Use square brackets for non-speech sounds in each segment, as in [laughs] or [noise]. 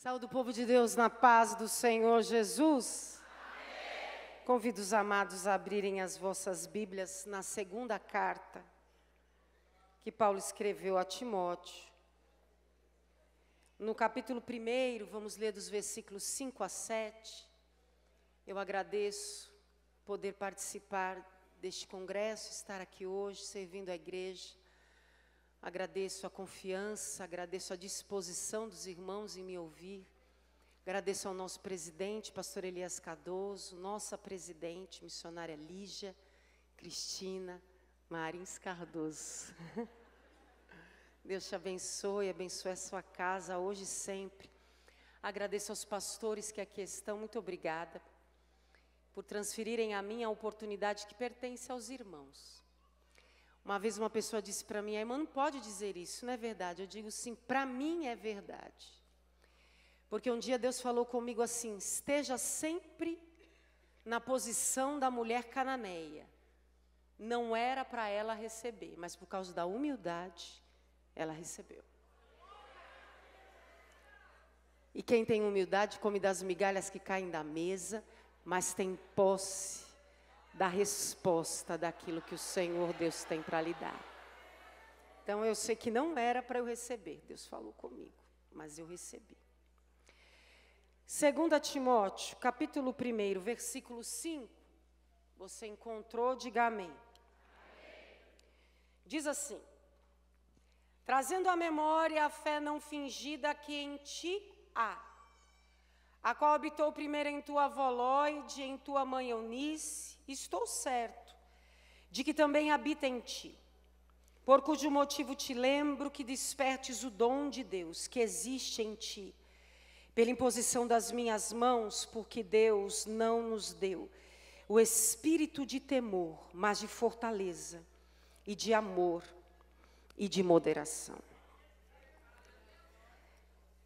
Saúde o povo de Deus na paz do Senhor Jesus. Amém. Convido os amados a abrirem as vossas Bíblias na segunda carta que Paulo escreveu a Timóteo. No capítulo 1, vamos ler dos versículos 5 a 7. Eu agradeço poder participar deste congresso, estar aqui hoje, servindo a igreja. Agradeço a confiança, agradeço a disposição dos irmãos em me ouvir. Agradeço ao nosso presidente, pastor Elias Cardoso, nossa presidente, missionária Lígia, Cristina Marins Cardoso. [laughs] Deus te abençoe, abençoe a sua casa hoje e sempre. Agradeço aos pastores que aqui estão, muito obrigada por transferirem a mim a oportunidade que pertence aos irmãos uma vez uma pessoa disse para mim, a irmã não pode dizer isso, não é verdade. Eu digo sim, para mim é verdade. Porque um dia Deus falou comigo assim: esteja sempre na posição da mulher cananeia. Não era para ela receber, mas por causa da humildade, ela recebeu. E quem tem humildade come das migalhas que caem da mesa, mas tem posse da resposta daquilo que o Senhor Deus tem para lhe dar. Então eu sei que não era para eu receber, Deus falou comigo, mas eu recebi. 2 Timóteo, capítulo 1, versículo 5. Você encontrou, diga amém. Diz assim: Trazendo à memória a fé não fingida que em ti há a qual habitou primeiro em tua avó Loide, em tua mãe Eunice, estou certo de que também habita em ti, por cujo motivo te lembro que despertes o dom de Deus que existe em ti, pela imposição das minhas mãos, porque Deus não nos deu o espírito de temor, mas de fortaleza e de amor e de moderação.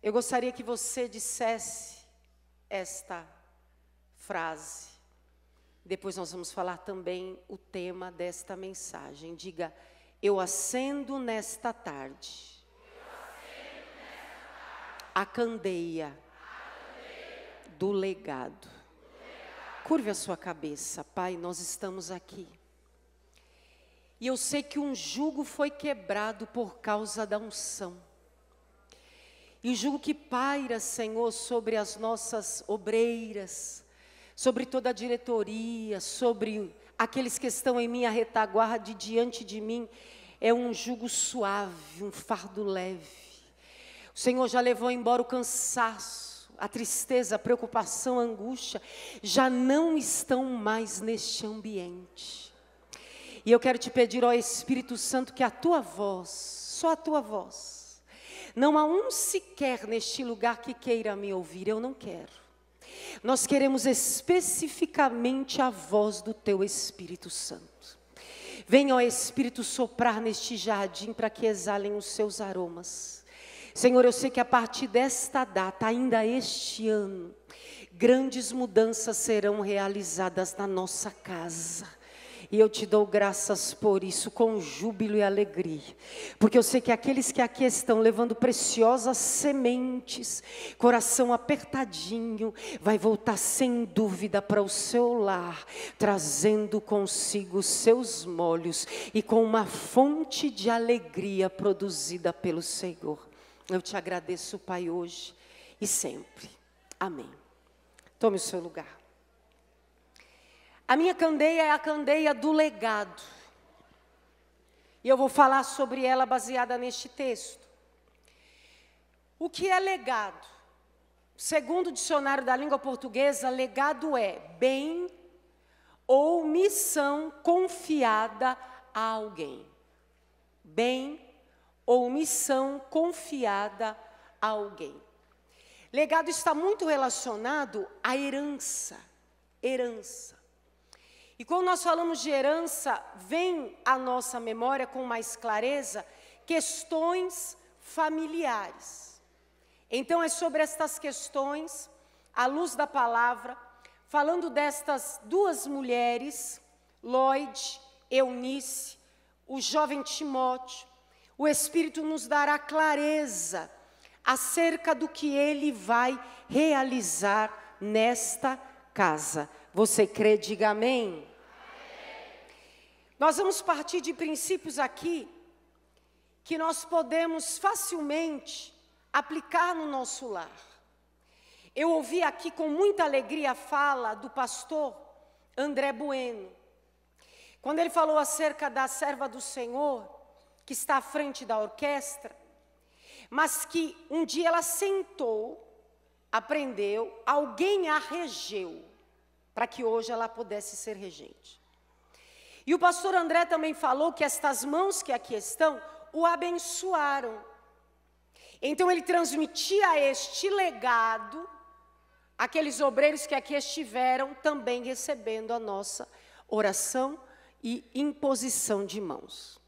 Eu gostaria que você dissesse esta frase. Depois nós vamos falar também o tema desta mensagem. Diga, eu acendo nesta tarde, acendo nesta tarde a, candeia a candeia do legado. Do legado. Curve a sua cabeça, Pai, nós estamos aqui. E eu sei que um jugo foi quebrado por causa da unção. E julgo que paira, Senhor, sobre as nossas obreiras, sobre toda a diretoria, sobre aqueles que estão em minha retaguarda e diante de mim, é um jugo suave, um fardo leve. O Senhor já levou embora o cansaço, a tristeza, a preocupação, a angústia, já não estão mais neste ambiente. E eu quero te pedir, ó Espírito Santo, que a tua voz, só a tua voz, não há um sequer neste lugar que queira me ouvir, eu não quero. Nós queremos especificamente a voz do teu Espírito Santo. Venha, ó Espírito, soprar neste jardim para que exalem os seus aromas. Senhor, eu sei que a partir desta data, ainda este ano, grandes mudanças serão realizadas na nossa casa e eu te dou graças por isso, com júbilo e alegria. Porque eu sei que aqueles que aqui estão levando preciosas sementes, coração apertadinho, vai voltar sem dúvida para o seu lar, trazendo consigo seus molhos e com uma fonte de alegria produzida pelo Senhor. Eu te agradeço, Pai, hoje e sempre. Amém. Tome o seu lugar. A minha candeia é a candeia do legado. E eu vou falar sobre ela baseada neste texto. O que é legado? Segundo o dicionário da língua portuguesa, legado é bem ou missão confiada a alguém. Bem ou missão confiada a alguém. Legado está muito relacionado à herança. Herança. E quando nós falamos de herança, vem à nossa memória com mais clareza questões familiares. Então, é sobre estas questões, à luz da palavra, falando destas duas mulheres, Lloyd, Eunice, o jovem Timóteo, o Espírito nos dará clareza acerca do que ele vai realizar nesta casa. Você crê, diga amém. Nós vamos partir de princípios aqui que nós podemos facilmente aplicar no nosso lar. Eu ouvi aqui com muita alegria a fala do pastor André Bueno. Quando ele falou acerca da serva do Senhor, que está à frente da orquestra, mas que um dia ela sentou, aprendeu, alguém a regeu, para que hoje ela pudesse ser regente. E o pastor André também falou que estas mãos que aqui estão o abençoaram. Então ele transmitia este legado àqueles obreiros que aqui estiveram também recebendo a nossa oração e imposição de mãos.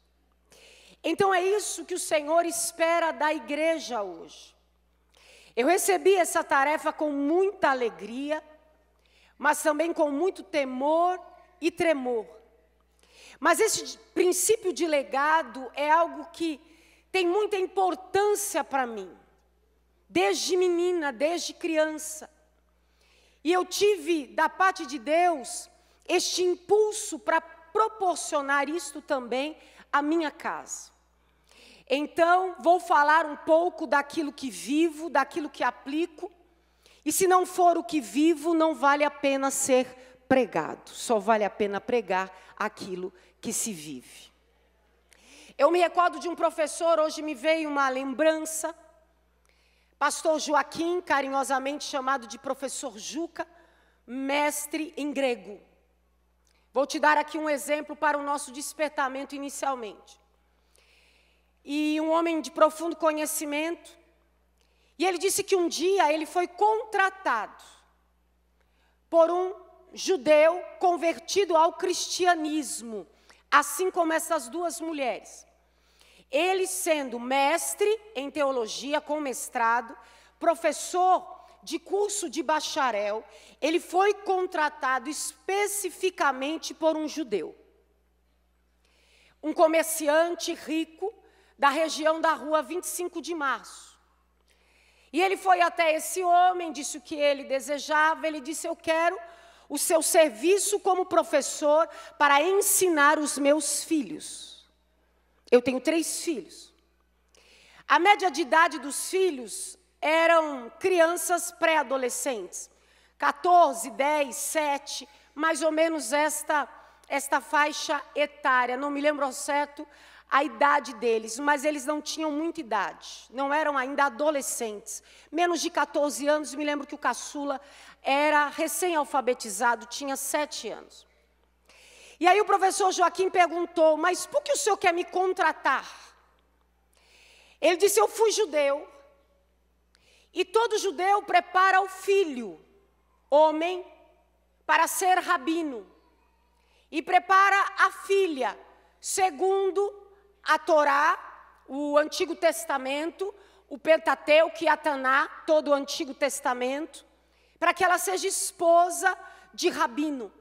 Então é isso que o Senhor espera da igreja hoje. Eu recebi essa tarefa com muita alegria, mas também com muito temor e tremor. Mas esse princípio de legado é algo que tem muita importância para mim, desde menina, desde criança. E eu tive, da parte de Deus, este impulso para proporcionar isto também à minha casa. Então, vou falar um pouco daquilo que vivo, daquilo que aplico, e se não for o que vivo, não vale a pena ser pregado. Só vale a pena pregar aquilo que se vive. Eu me recordo de um professor, hoje me veio uma lembrança, pastor Joaquim, carinhosamente chamado de professor Juca, mestre em grego. Vou te dar aqui um exemplo para o nosso despertamento inicialmente. E um homem de profundo conhecimento, e ele disse que um dia ele foi contratado por um judeu convertido ao cristianismo, assim como essas duas mulheres. Ele sendo mestre em teologia com mestrado, professor de curso de bacharel, ele foi contratado especificamente por um judeu. Um comerciante rico da região da rua 25 de março. E ele foi até esse homem, disse o que ele desejava, ele disse: Eu quero o seu serviço como professor para ensinar os meus filhos. Eu tenho três filhos. A média de idade dos filhos eram crianças pré-adolescentes, 14, 10, 7, mais ou menos esta esta faixa etária. Não me lembro ao certo a idade deles, mas eles não tinham muita idade, não eram ainda adolescentes. Menos de 14 anos, me lembro que o caçula era recém-alfabetizado, tinha 7 anos. E aí o professor Joaquim perguntou: Mas por que o senhor quer me contratar? Ele disse: Eu fui judeu. E todo judeu prepara o filho, homem, para ser rabino. E prepara a filha, segundo a Torá, o Antigo Testamento, o Pentateuco e a Taná, todo o Antigo Testamento, para que ela seja esposa de Rabino.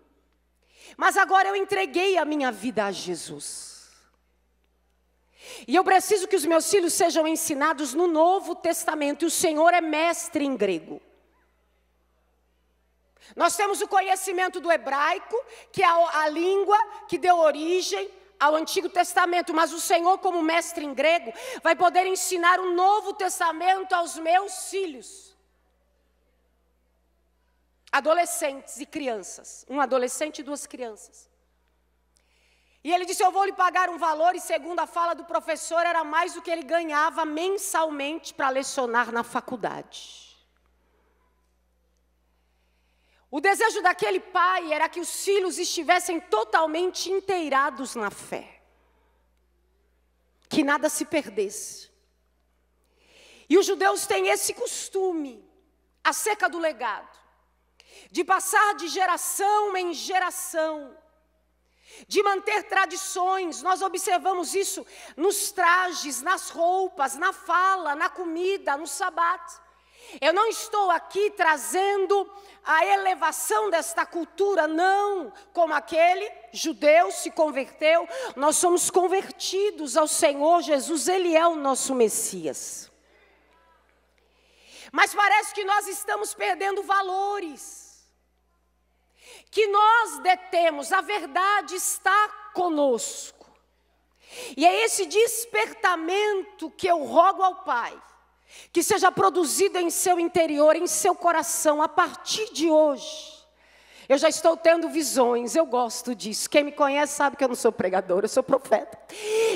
Mas agora eu entreguei a minha vida a Jesus. E eu preciso que os meus filhos sejam ensinados no Novo Testamento, e o Senhor é mestre em grego. Nós temos o conhecimento do hebraico, que é a, a língua que deu origem ao Antigo Testamento, mas o Senhor, como mestre em grego, vai poder ensinar o Novo Testamento aos meus filhos. Adolescentes e crianças. Um adolescente e duas crianças. E ele disse: Eu vou lhe pagar um valor, e segundo a fala do professor, era mais do que ele ganhava mensalmente para lecionar na faculdade. O desejo daquele pai era que os filhos estivessem totalmente inteirados na fé, que nada se perdesse. E os judeus têm esse costume acerca do legado, de passar de geração em geração, de manter tradições. Nós observamos isso nos trajes, nas roupas, na fala, na comida, no sabat. Eu não estou aqui trazendo a elevação desta cultura, não, como aquele judeu se converteu. Nós somos convertidos ao Senhor Jesus, Ele é o nosso Messias. Mas parece que nós estamos perdendo valores, que nós detemos, a verdade está conosco. E é esse despertamento que eu rogo ao Pai que seja produzida em seu interior, em seu coração, a partir de hoje. Eu já estou tendo visões, eu gosto disso. Quem me conhece sabe que eu não sou pregador, eu sou profeta.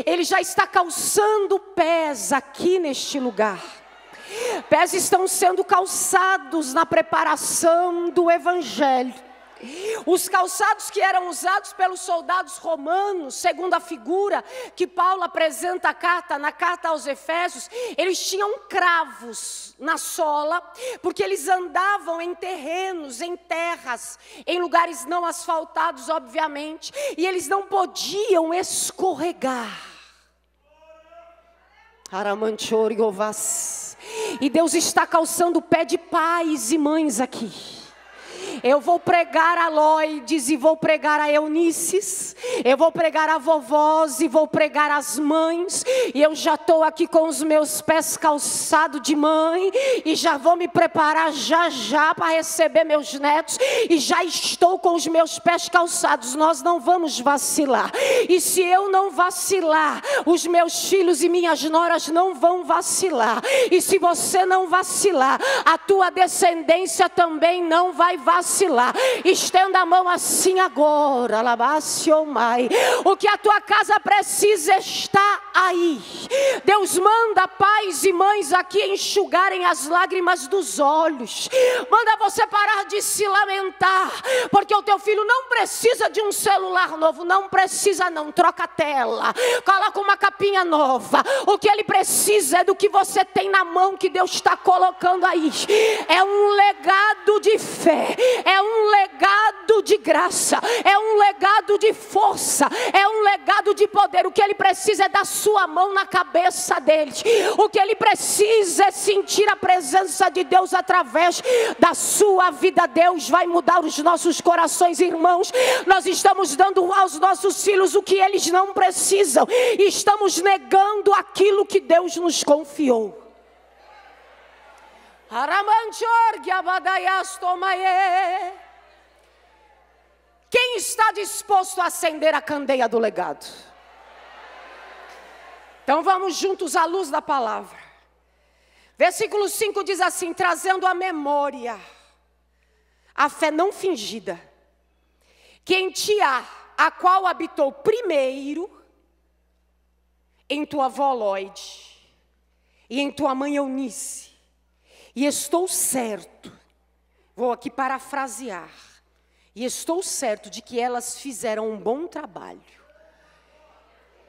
Ele já está calçando pés aqui neste lugar. Pés estão sendo calçados na preparação do Evangelho. Os calçados que eram usados pelos soldados romanos, segundo a figura que Paulo apresenta carta, na carta aos Efésios, eles tinham cravos na sola, porque eles andavam em terrenos, em terras, em lugares não asfaltados, obviamente, e eles não podiam escorregar. Aramanchori Govas. E Deus está calçando o pé de pais e mães aqui. Eu vou pregar a Loides e vou pregar a Eunices. Eu vou pregar a vovós e vou pregar as mães. E eu já estou aqui com os meus pés calçados de mãe. E já vou me preparar já já para receber meus netos. E já estou com os meus pés calçados. Nós não vamos vacilar. E se eu não vacilar, os meus filhos e minhas noras não vão vacilar. E se você não vacilar, a tua descendência também não vai vacilar vacilar. Estenda a mão assim agora, Mai. O que a tua casa precisa está aí. Deus manda pais e mães aqui enxugarem as lágrimas dos olhos. Manda você parar de se lamentar, porque o teu filho não precisa de um celular novo, não precisa não, troca a tela. Coloca uma capinha nova. O que ele precisa é do que você tem na mão que Deus está colocando aí. É um legado de fé é um legado de graça, é um legado de força, é um legado de poder. O que ele precisa é da sua mão na cabeça dele. O que ele precisa é sentir a presença de Deus através da sua vida. Deus vai mudar os nossos corações, irmãos. Nós estamos dando aos nossos filhos o que eles não precisam. Estamos negando aquilo que Deus nos confiou. Quem está disposto a acender a candeia do legado? Então vamos juntos à luz da palavra. Versículo 5 diz assim: trazendo à memória a fé não fingida, que em ti há, a qual habitou primeiro em tua avó Lloyd e em tua mãe Eunice e estou certo, vou aqui parafrasear, e estou certo de que elas fizeram um bom trabalho.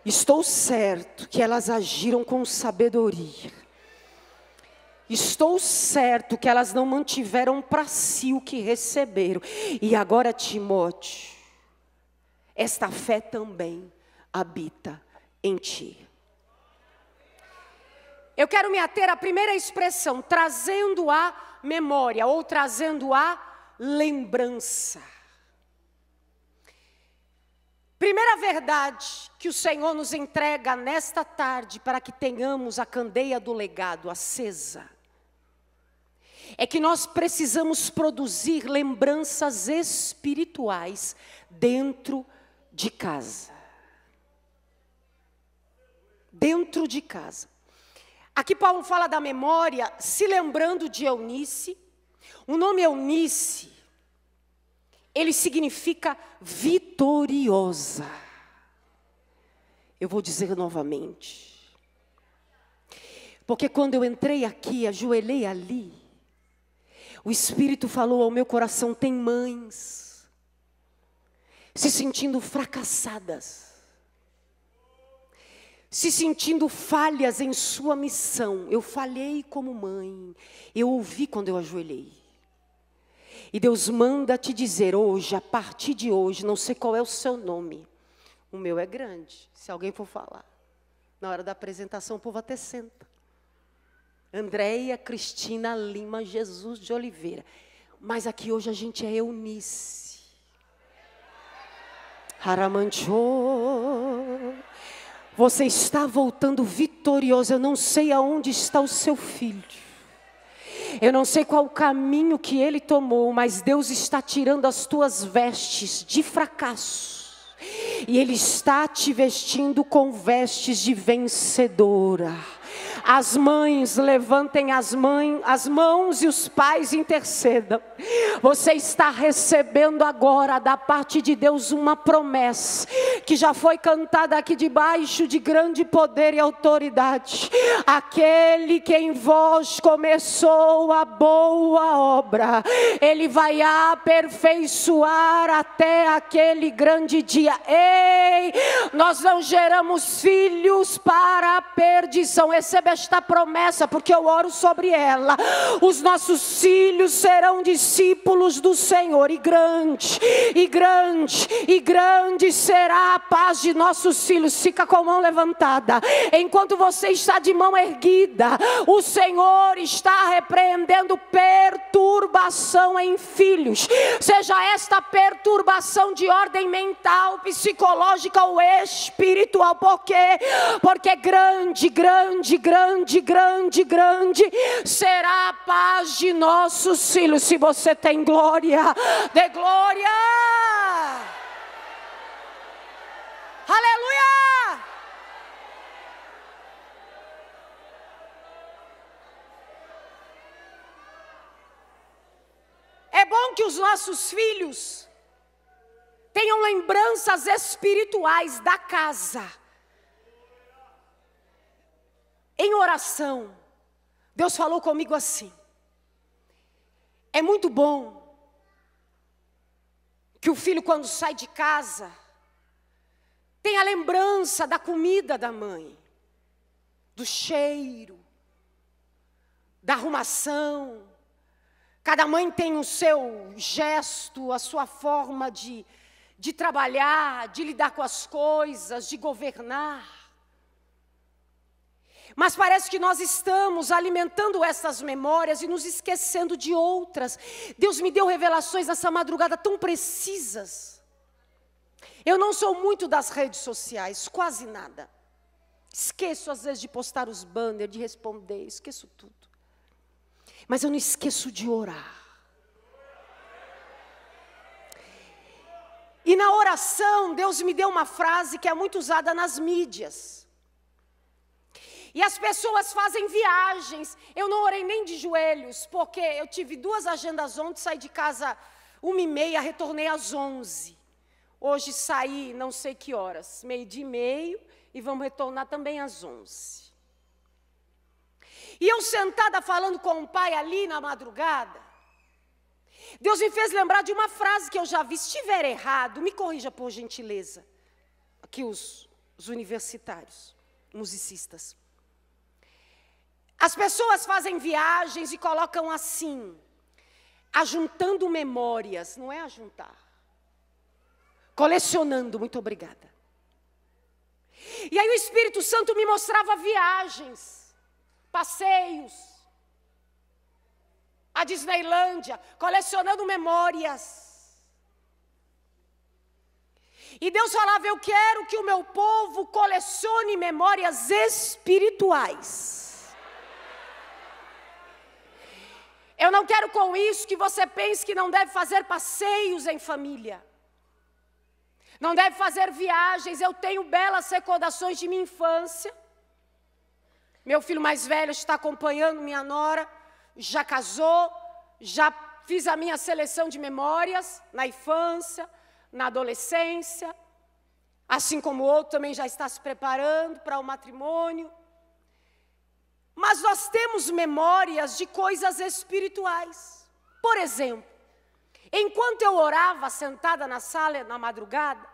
Estou certo que elas agiram com sabedoria. Estou certo que elas não mantiveram para si o que receberam. E agora, Timóteo, esta fé também habita em ti. Eu quero me ater à primeira expressão, trazendo a memória ou trazendo a lembrança. Primeira verdade que o Senhor nos entrega nesta tarde para que tenhamos a candeia do legado acesa é que nós precisamos produzir lembranças espirituais dentro de casa. Dentro de casa. Aqui Paulo fala da memória, se lembrando de Eunice. O nome Eunice, ele significa vitoriosa. Eu vou dizer novamente. Porque quando eu entrei aqui, ajoelhei ali, o Espírito falou ao meu coração: tem mães se sentindo fracassadas se sentindo falhas em sua missão. Eu falhei como mãe, eu ouvi quando eu ajoelhei. E Deus manda te dizer hoje, a partir de hoje, não sei qual é o seu nome. O meu é grande, se alguém for falar. Na hora da apresentação, o povo até senta. Andréia Cristina Lima Jesus de Oliveira. Mas aqui hoje a gente é Eunice. Haramanchô. Você está voltando vitorioso. Eu não sei aonde está o seu filho. Eu não sei qual o caminho que ele tomou, mas Deus está tirando as tuas vestes de fracasso. E Ele está te vestindo com vestes de vencedora. As mães levantem as, mãe, as mãos e os pais intercedam. Você está recebendo agora da parte de Deus uma promessa que já foi cantada aqui debaixo de grande poder e autoridade. Aquele que em vós começou a boa obra, ele vai aperfeiçoar até aquele grande dia. Ei, nós não geramos filhos para a perdição. Recebe esta promessa, porque eu oro sobre ela. Os nossos filhos serão discípulos do Senhor, e grande, e grande, e grande será a paz de nossos filhos. Fica com a mão levantada, enquanto você está de mão erguida, o Senhor está repreendendo perturbação em filhos, seja esta perturbação de ordem mental, psicológica ou espiritual, porque porque grande, grande, grande grande, grande, grande será a paz de nossos filhos. Se você tem glória, dê glória. Aleluia! É bom que os nossos filhos tenham lembranças espirituais da casa em oração, Deus falou comigo assim: é muito bom que o filho, quando sai de casa, tenha lembrança da comida da mãe, do cheiro, da arrumação. Cada mãe tem o seu gesto, a sua forma de, de trabalhar, de lidar com as coisas, de governar. Mas parece que nós estamos alimentando essas memórias e nos esquecendo de outras. Deus me deu revelações nessa madrugada tão precisas. Eu não sou muito das redes sociais, quase nada. Esqueço às vezes de postar os banners, de responder, esqueço tudo. Mas eu não esqueço de orar. E na oração, Deus me deu uma frase que é muito usada nas mídias. E as pessoas fazem viagens. Eu não orei nem de joelhos, porque eu tive duas agendas ontem, saí de casa uma e meia, retornei às onze. Hoje saí não sei que horas, meio dia e meio, e vamos retornar também às onze. E eu sentada falando com o pai ali na madrugada, Deus me fez lembrar de uma frase que eu já vi. Se estiver errado, me corrija por gentileza. Aqui os, os universitários, musicistas. As pessoas fazem viagens e colocam assim, ajuntando memórias, não é ajuntar. Colecionando, muito obrigada. E aí o Espírito Santo me mostrava viagens, passeios, a Disneylândia, colecionando memórias. E Deus falava: Eu quero que o meu povo colecione memórias espirituais. Eu não quero com isso que você pense que não deve fazer passeios em família. Não deve fazer viagens. Eu tenho belas recordações de minha infância. Meu filho mais velho está acompanhando minha nora, já casou, já fiz a minha seleção de memórias na infância, na adolescência, assim como o outro também já está se preparando para o matrimônio. Mas nós temos memórias de coisas espirituais. Por exemplo, enquanto eu orava sentada na sala na madrugada,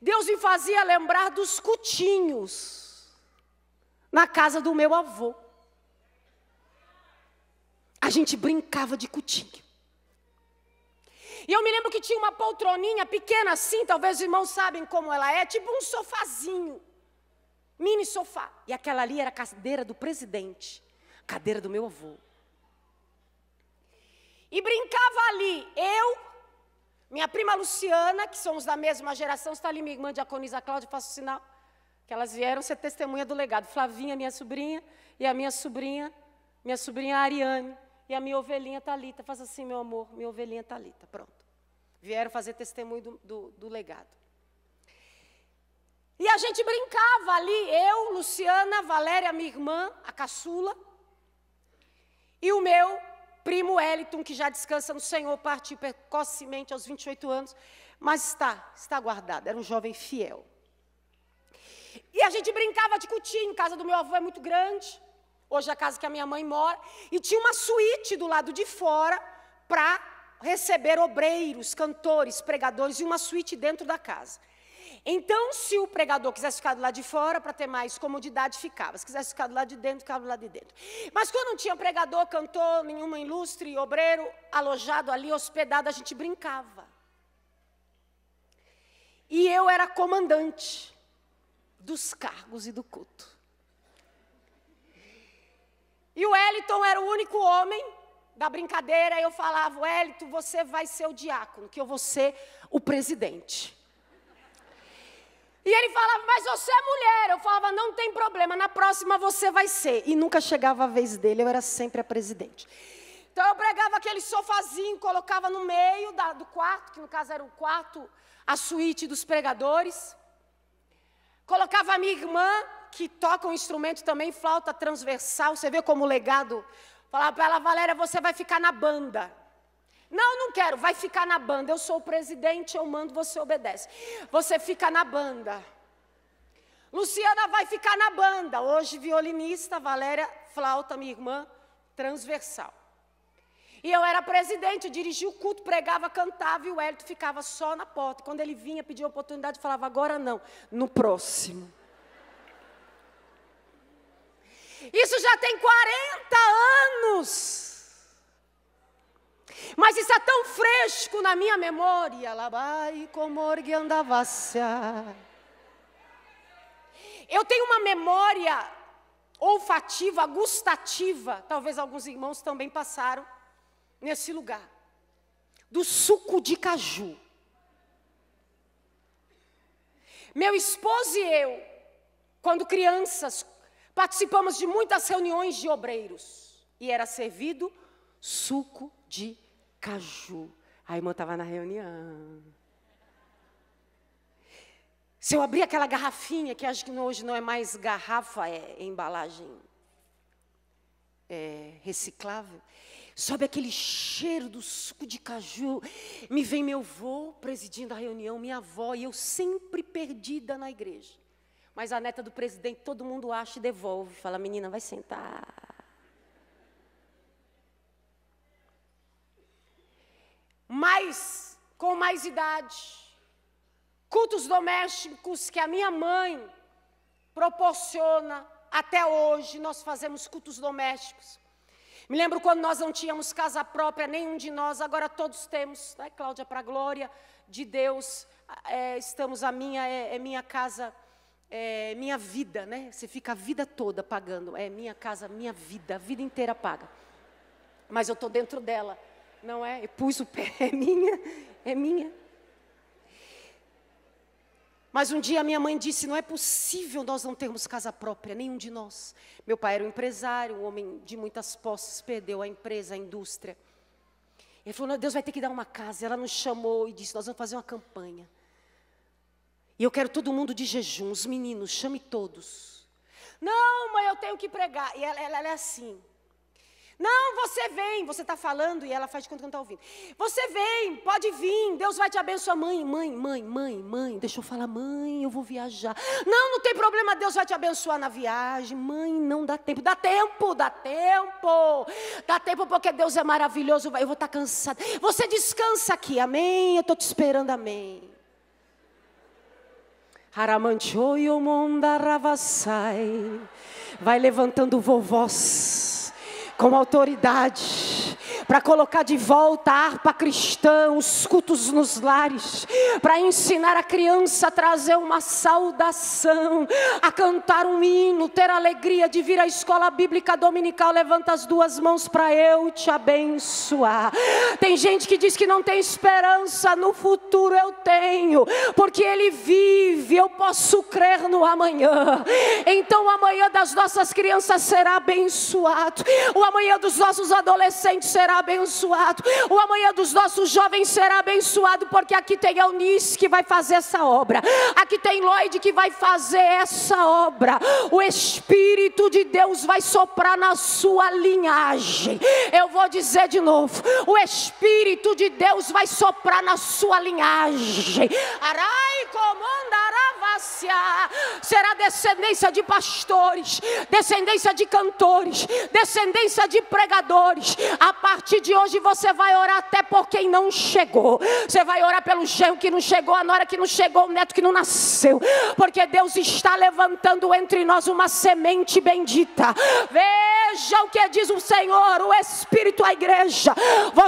Deus me fazia lembrar dos cutinhos na casa do meu avô. A gente brincava de cutinho. E eu me lembro que tinha uma poltroninha pequena assim, talvez os irmãos sabem como ela é, tipo um sofazinho. Mini sofá. E aquela ali era a cadeira do presidente, cadeira do meu avô. E brincava ali, eu, minha prima Luciana, que somos da mesma geração, está ali, minha irmã Diaconisa Cláudia, faço sinal, que elas vieram ser testemunha do legado. Flavinha, minha sobrinha, e a minha sobrinha, minha sobrinha Ariane, e a minha ovelhinha Talita. Faz assim, meu amor, minha ovelhinha Talita, pronto. Vieram fazer testemunho do, do, do legado. E a gente brincava ali, eu, Luciana, Valéria, minha irmã, a caçula, e o meu primo Eliton, que já descansa no Senhor, partiu precocemente aos 28 anos, mas está, está guardado, era um jovem fiel. E a gente brincava de em casa do meu avô é muito grande, hoje é a casa que a minha mãe mora, e tinha uma suíte do lado de fora para receber obreiros, cantores, pregadores, e uma suíte dentro da casa. Então, se o pregador quisesse ficar do lado de fora para ter mais comodidade, ficava. Se quisesse ficar do lado de dentro, ficava do lado de dentro. Mas quando não tinha pregador, cantor, nenhuma ilustre, obreiro alojado ali, hospedado, a gente brincava. E eu era comandante dos cargos e do culto. E o Wellington era o único homem da brincadeira. E Eu falava, Wellington, você vai ser o diácono, que eu vou ser o presidente. E ele falava, mas você é mulher. Eu falava, não tem problema, na próxima você vai ser. E nunca chegava a vez dele, eu era sempre a presidente. Então eu pregava aquele sofazinho, colocava no meio da, do quarto, que no caso era o quarto, a suíte dos pregadores. Colocava a minha irmã, que toca um instrumento também, flauta transversal. Você vê como legado. Falava para ela, Valéria, você vai ficar na banda. Não, não quero. Vai ficar na banda. Eu sou o presidente, eu mando, você obedece. Você fica na banda. Luciana vai ficar na banda. Hoje, violinista, Valéria, flauta, minha irmã, transversal. E eu era presidente, eu dirigia o culto, pregava, cantava, e o Hélio ficava só na porta. Quando ele vinha pedia oportunidade, falava, agora não, no próximo. Isso já tem 40 anos. Mas está é tão fresco na minha memória. Labai comorgue andavassia. Eu tenho uma memória olfativa, gustativa, talvez alguns irmãos também passaram nesse lugar. Do suco de caju. Meu esposo e eu, quando crianças, participamos de muitas reuniões de obreiros e era servido suco de Caju. A irmã estava na reunião. Se eu abrir aquela garrafinha, que acho que hoje não é mais garrafa, é embalagem é, reciclável, sobe aquele cheiro do suco de caju. Me vem meu avô presidindo a reunião, minha avó, e eu sempre perdida na igreja. Mas a neta do presidente, todo mundo acha e devolve. Fala, menina, vai sentar. mais com mais idade. Cultos domésticos que a minha mãe proporciona até hoje, nós fazemos cultos domésticos. Me lembro quando nós não tínhamos casa própria, nenhum de nós, agora todos temos, né, Cláudia, para a glória de Deus, é, estamos, a minha é, é minha casa, é, minha vida, né? Você fica a vida toda pagando, é minha casa, minha vida, a vida inteira paga. Mas eu estou dentro dela não é? Eu pus o pé, [laughs] é minha, é minha. Mas um dia minha mãe disse: não é possível nós não termos casa própria, nenhum de nós. Meu pai era um empresário, um homem de muitas posses, perdeu a empresa, a indústria. Ele falou: Deus vai ter que dar uma casa. Ela nos chamou e disse: Nós vamos fazer uma campanha. E eu quero todo mundo de jejum, os meninos, chame todos. Não, mãe, eu tenho que pregar. E ela, ela, ela é assim. Não, você vem, você está falando e ela faz de conta que não está ouvindo. Você vem, pode vir, Deus vai te abençoar. Mãe, mãe, mãe, mãe, mãe, deixa eu falar, mãe, eu vou viajar. Não, não tem problema, Deus vai te abençoar na viagem. Mãe, não dá tempo. Dá tempo, dá tempo. Dá tempo porque Deus é maravilhoso, eu vou estar tá cansada. Você descansa aqui, amém? Eu estou te esperando, amém. Haramanchoyo Vai levantando vovós com autoridade para colocar de volta a harpa cristã, os cultos nos lares, para ensinar a criança a trazer uma saudação, a cantar um hino, ter a alegria de vir à escola bíblica dominical. Levanta as duas mãos para eu te abençoar. Tem gente que diz que não tem esperança no futuro, eu tenho, porque ele vive, eu posso crer no amanhã. Então, o amanhã das nossas crianças será abençoado, o amanhã dos nossos adolescentes será será abençoado, o amanhã dos nossos jovens será abençoado, porque aqui tem Eunice que vai fazer essa obra, aqui tem Lloyd que vai fazer essa obra. O Espírito de Deus vai soprar na sua linhagem. Eu vou dizer de novo: o Espírito de Deus vai soprar na sua linhagem. Arai comandaravacia. Será descendência de pastores, descendência de cantores, descendência de pregadores. A partir de hoje você vai orar até por quem não chegou. Você vai orar pelo genro que não chegou, a nora que não chegou, o neto que não nasceu. Porque Deus está levantando entre nós uma semente bendita. Veja o que diz o Senhor, o Espírito a igreja.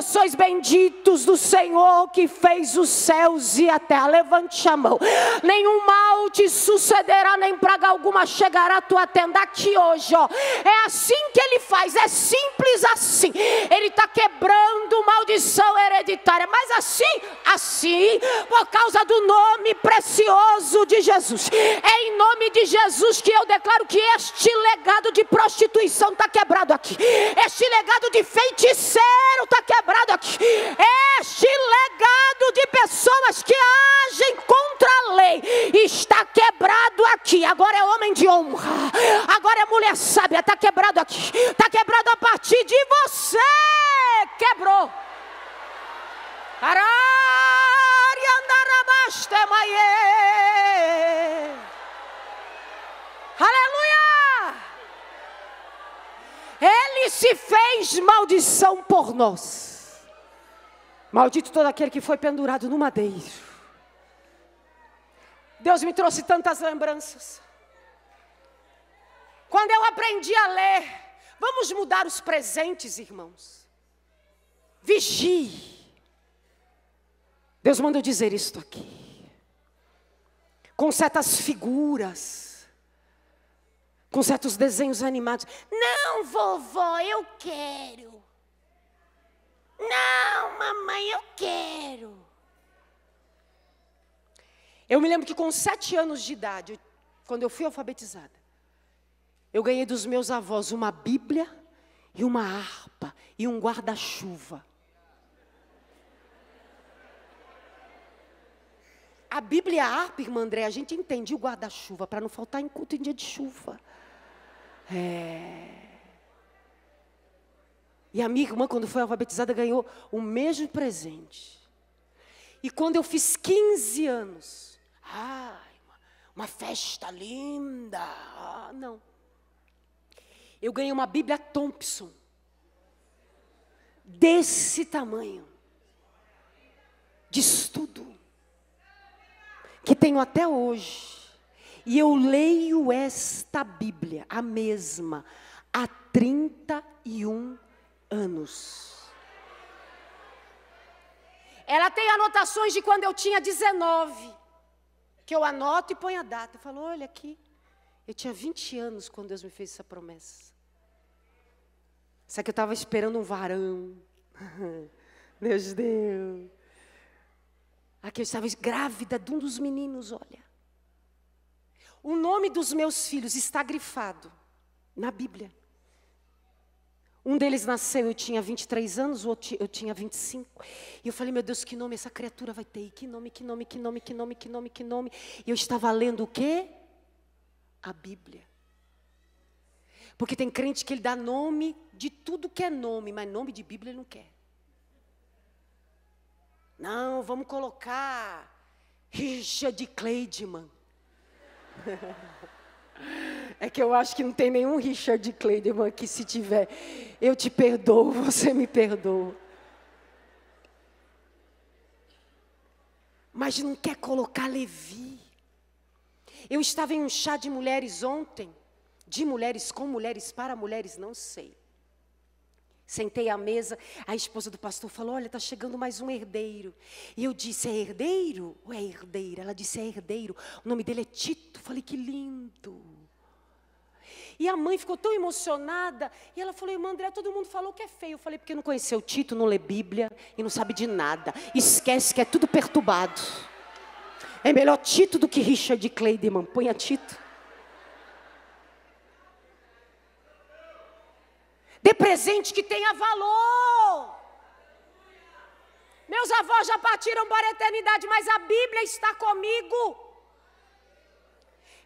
sois benditos do Senhor que fez os céus e a terra. Levante a mão. Nenhum mal te sucederá, nem praga alguma chegará à tua tenda aqui hoje. Ó. É assim que ele faz, é simples assim. Ele está quebrando maldição hereditária. Mas assim, assim, por causa do nome precioso de Jesus. É em nome de Jesus que eu declaro que este legado de prostituição está quebrado aqui. Este legado de feiticeiro está quebrado aqui. Este legado de pessoas que agem contra a lei está quebrado aqui. Agora é homem de honra. Agora é mulher sábia. Está quebrado aqui. Está quebrado a partir de você quebrou. Aleluia! Ele se fez maldição por nós. Maldito todo aquele que foi pendurado no madeiro. Deus me trouxe tantas lembranças. Quando eu aprendi a ler, vamos mudar os presentes, irmãos. Vigie. Deus manda eu dizer isto aqui. Com certas figuras, com certos desenhos animados. Não, vovó, eu quero. Não, mamãe, eu quero. Eu me lembro que com sete anos de idade, quando eu fui alfabetizada, eu ganhei dos meus avós uma Bíblia e uma harpa e um guarda-chuva. A Bíblia harpa, irmã André, a gente entende o guarda-chuva para não faltar em culto em dia de chuva. É. E a minha irmã, quando foi alfabetizada, ganhou o mesmo presente. E quando eu fiz 15 anos, ai, uma festa linda. Ah, não. Eu ganhei uma Bíblia Thompson. Desse tamanho. De estudo que tenho até hoje. E eu leio esta Bíblia, a mesma, há 31 anos. Ela tem anotações de quando eu tinha 19, que eu anoto e ponho a data. Eu falo, olha aqui, eu tinha 20 anos quando Deus me fez essa promessa. Só que eu estava esperando um varão. [laughs] Deus deu. Aqui eu estava grávida de um dos meninos, olha. O nome dos meus filhos está grifado na Bíblia. Um deles nasceu, eu tinha 23 anos, o outro eu tinha 25. E eu falei, meu Deus, que nome essa criatura vai ter? que nome, que nome, que nome, que nome, que nome, que nome. E eu estava lendo o quê? A Bíblia. Porque tem crente que ele dá nome de tudo que é nome, mas nome de Bíblia ele não quer. Não, vamos colocar Richard Kleidman. [laughs] É que eu acho que não tem nenhum Richard Kleidman aqui, se tiver. Eu te perdoo, [laughs] você me perdoa. Mas não quer colocar Levi. Eu estava em um chá de mulheres ontem, de mulheres com mulheres para mulheres, não sei. Sentei à mesa, a esposa do pastor falou: Olha, está chegando mais um herdeiro. E eu disse: É herdeiro ou é herdeira? Ela disse: É herdeiro. O nome dele é Tito. Falei: Que lindo. E a mãe ficou tão emocionada. E ela falou: Irmã André, todo mundo falou que é feio. Eu falei: Porque não conheceu Tito, não lê Bíblia e não sabe de nada. Esquece que é tudo perturbado. É melhor Tito do que Richard Clayderman. Põe a Tito. Dê presente que tenha valor. Meus avós já partiram para a eternidade, mas a Bíblia está comigo.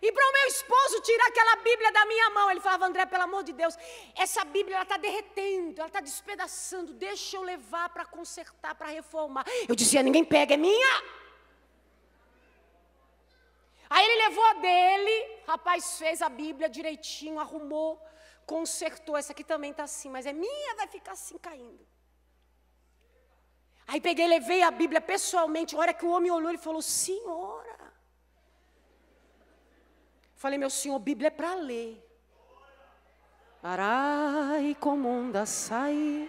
E para o meu esposo tirar aquela Bíblia da minha mão, ele falava, André, pelo amor de Deus, essa Bíblia está derretendo, ela está despedaçando, deixa eu levar para consertar, para reformar. Eu dizia, ninguém pega, é minha. Aí ele levou a dele, rapaz fez a Bíblia direitinho, arrumou consertou, essa aqui também está assim, mas é minha, vai ficar assim caindo. Aí peguei, levei a Bíblia pessoalmente, a hora que o homem olhou, ele falou, senhora. Falei, meu senhor, Bíblia é para ler. Arai comunda sai.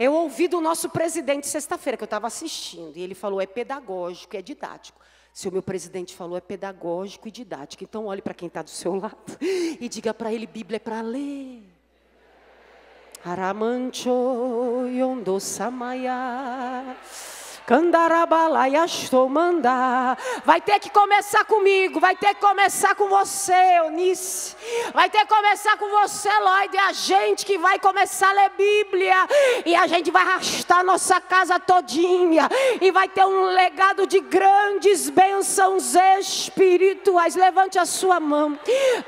Eu ouvi do nosso presidente sexta-feira, que eu estava assistindo, e ele falou: é pedagógico, é didático. Se o meu presidente falou, é pedagógico e didático. Então, olhe para quem está do seu [laughs] lado e diga para ele: Bíblia é para ler. Aramancho yondo samaya mandar, Vai ter que começar comigo, vai ter que começar com você, Eunice. Vai ter que começar com você, Lloyd. É a gente que vai começar a ler Bíblia. E a gente vai arrastar nossa casa todinha. E vai ter um legado de grandes bênçãos espirituais. Levante a sua mão.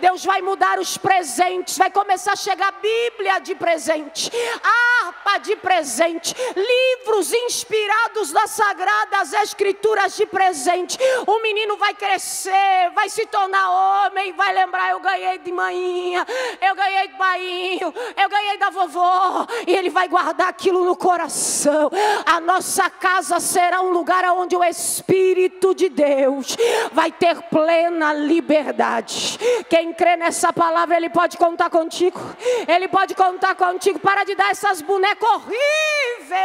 Deus vai mudar os presentes. Vai começar a chegar Bíblia de presente, harpa de presente, livros inspirados da as sagradas escrituras de presente. O menino vai crescer, vai se tornar homem, vai lembrar: eu ganhei de manhinha, eu ganhei de bainho, eu ganhei da vovó. E ele vai guardar aquilo no coração. A nossa casa será um lugar onde o Espírito de Deus vai ter plena liberdade. Quem crê nessa palavra, ele pode contar contigo. Ele pode contar contigo. Para de dar essas bonecas horríveis.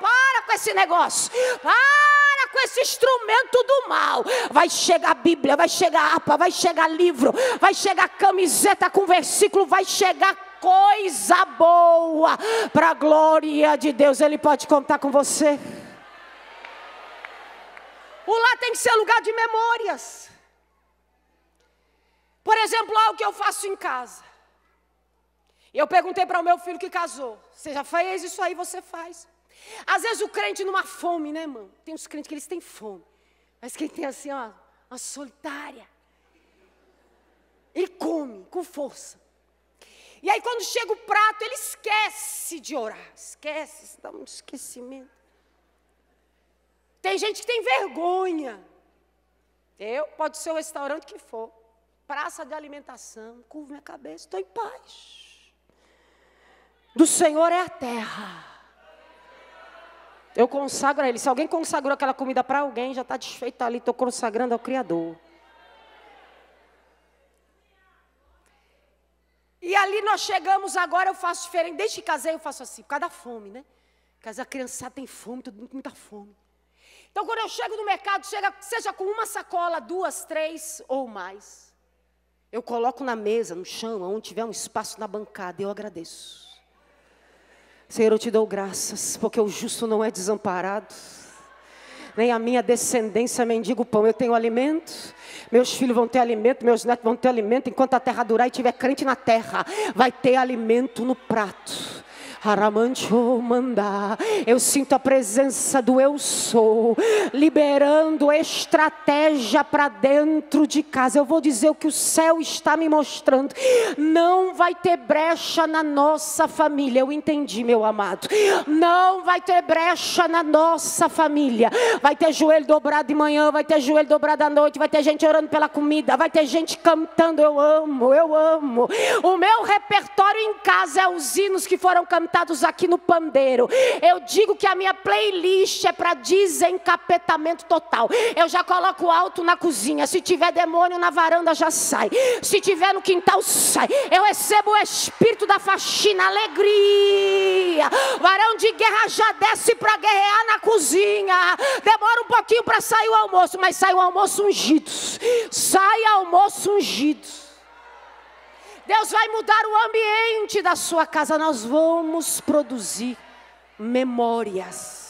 Para com esse negócio. Para com esse instrumento do mal. Vai chegar Bíblia, vai chegar APA, vai chegar livro, vai chegar camiseta com versículo, vai chegar coisa boa. Para a glória de Deus, Ele pode contar com você. O lá tem que ser lugar de memórias. Por exemplo, o que eu faço em casa. Eu perguntei para o meu filho que casou: Você já fez isso aí? Você faz. Às vezes o crente numa fome, né, irmão? Tem uns crentes que eles têm fome. Mas quem tem assim, ó, uma solitária. Ele come com força. E aí quando chega o prato, ele esquece de orar. Esquece, dá um esquecimento. Tem gente que tem vergonha. Eu, pode ser o restaurante que for. Praça de alimentação, curvo minha cabeça, estou em paz. Do Senhor é a terra eu consagro a Ele. Se alguém consagrou aquela comida para alguém, já está desfeita ali, estou consagrando ao Criador. E ali nós chegamos agora, eu faço diferente. Desde que casei, eu faço assim, por causa da fome, né? Por causa criançada tem fome, todo mundo com muita fome. Então, quando eu chego no mercado, chega, seja com uma sacola, duas, três ou mais. Eu coloco na mesa, no chão, onde tiver um espaço na bancada, eu agradeço. Senhor, eu te dou graças, porque o justo não é desamparado, nem a minha descendência mendiga o pão. Eu tenho alimento, meus filhos vão ter alimento, meus netos vão ter alimento, enquanto a terra durar e tiver crente na terra, vai ter alimento no prato. Aramancho mandar. Eu sinto a presença do eu sou, liberando estratégia para dentro de casa. Eu vou dizer o que o céu está me mostrando. Não vai ter brecha na nossa família. Eu entendi, meu amado. Não vai ter brecha na nossa família. Vai ter joelho dobrado de manhã, vai ter joelho dobrado à noite, vai ter gente orando pela comida, vai ter gente cantando. Eu amo, eu amo. O meu repertório em casa é os hinos que foram cantados aqui no pandeiro, eu digo que a minha playlist é para desencapetamento total. Eu já coloco alto na cozinha. Se tiver demônio na varanda, já sai. Se tiver no quintal, sai. Eu recebo o espírito da faxina, alegria. Varão de guerra já desce para guerrear na cozinha. Demora um pouquinho para sair o almoço, mas sai o almoço ungidos. Sai almoço ungidos. Deus vai mudar o ambiente da sua casa. Nós vamos produzir memórias.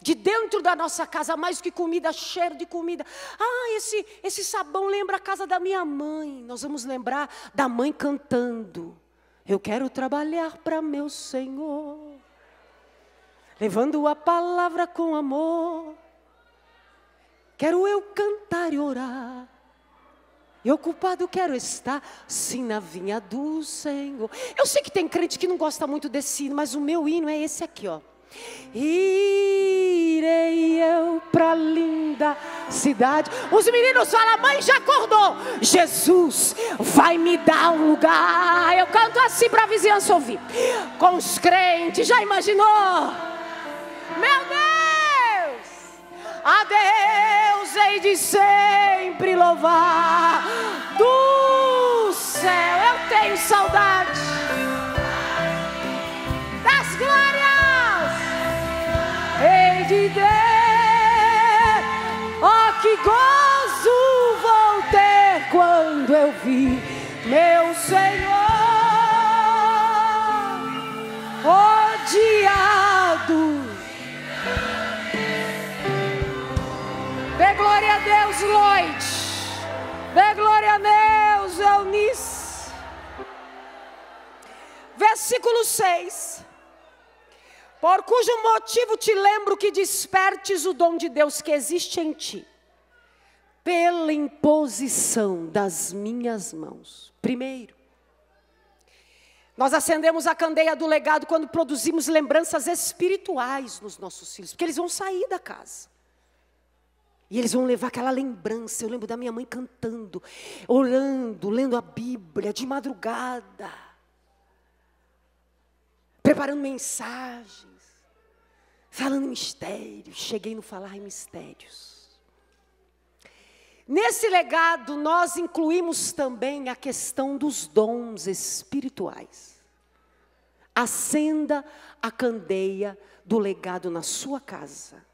De dentro da nossa casa, mais que comida, cheiro de comida. Ah, esse, esse sabão lembra a casa da minha mãe. Nós vamos lembrar da mãe cantando. Eu quero trabalhar para meu Senhor, levando a palavra com amor. Quero eu cantar e orar e ocupado quero estar, sim, na vinha do Senhor. Eu sei que tem crente que não gosta muito desse hino, mas o meu hino é esse aqui, ó. Irei eu pra linda cidade. Os meninos falam, mãe já acordou. Jesus vai me dar um lugar. Eu canto assim pra vizinhança ouvir. Com os crentes, já imaginou? Meu Deus! A Deus hei de sempre louvar. Do céu eu tenho saudade das glórias. Hei de ter, oh que gozo vou ter quando eu vi meu Senhor. Oh dia. glória a Deus, Lloyd. Dê glória a Deus, Eunice. Versículo 6. Por cujo motivo te lembro que despertes o dom de Deus que existe em ti, pela imposição das minhas mãos. Primeiro, nós acendemos a candeia do legado quando produzimos lembranças espirituais nos nossos filhos, porque eles vão sair da casa. E eles vão levar aquela lembrança. Eu lembro da minha mãe cantando, orando, lendo a Bíblia de madrugada, preparando mensagens, falando mistérios. Cheguei no falar em mistérios. Nesse legado, nós incluímos também a questão dos dons espirituais. Acenda a candeia do legado na sua casa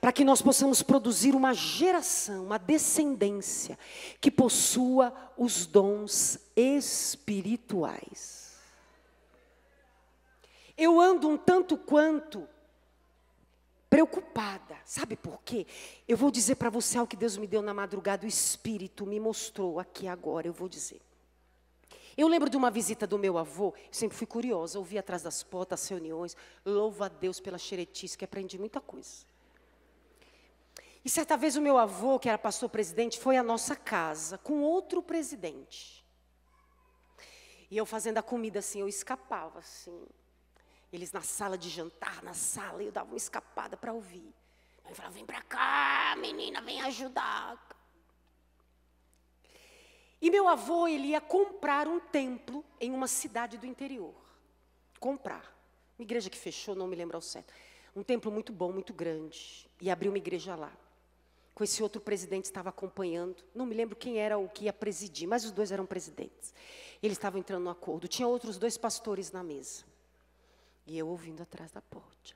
para que nós possamos produzir uma geração, uma descendência que possua os dons espirituais. Eu ando um tanto quanto preocupada, sabe por quê? Eu vou dizer para você algo que Deus me deu na madrugada, o Espírito me mostrou aqui agora, eu vou dizer. Eu lembro de uma visita do meu avô, eu sempre fui curiosa, ouvi atrás das portas as reuniões, louvo a Deus pela xeretice, que aprendi muita coisa. E certa vez o meu avô, que era pastor presidente, foi à nossa casa com outro presidente. E eu fazendo a comida assim, eu escapava assim. Eles na sala de jantar, na sala, eu dava uma escapada para ouvir. Ele falava: vem para cá, menina, vem ajudar. E meu avô, ele ia comprar um templo em uma cidade do interior. Comprar. Uma igreja que fechou, não me lembro ao certo. Um templo muito bom, muito grande. E abriu uma igreja lá com esse outro presidente estava acompanhando. Não me lembro quem era o que ia presidir, mas os dois eram presidentes. Eles estavam entrando no acordo. Tinha outros dois pastores na mesa. E eu ouvindo atrás da porta.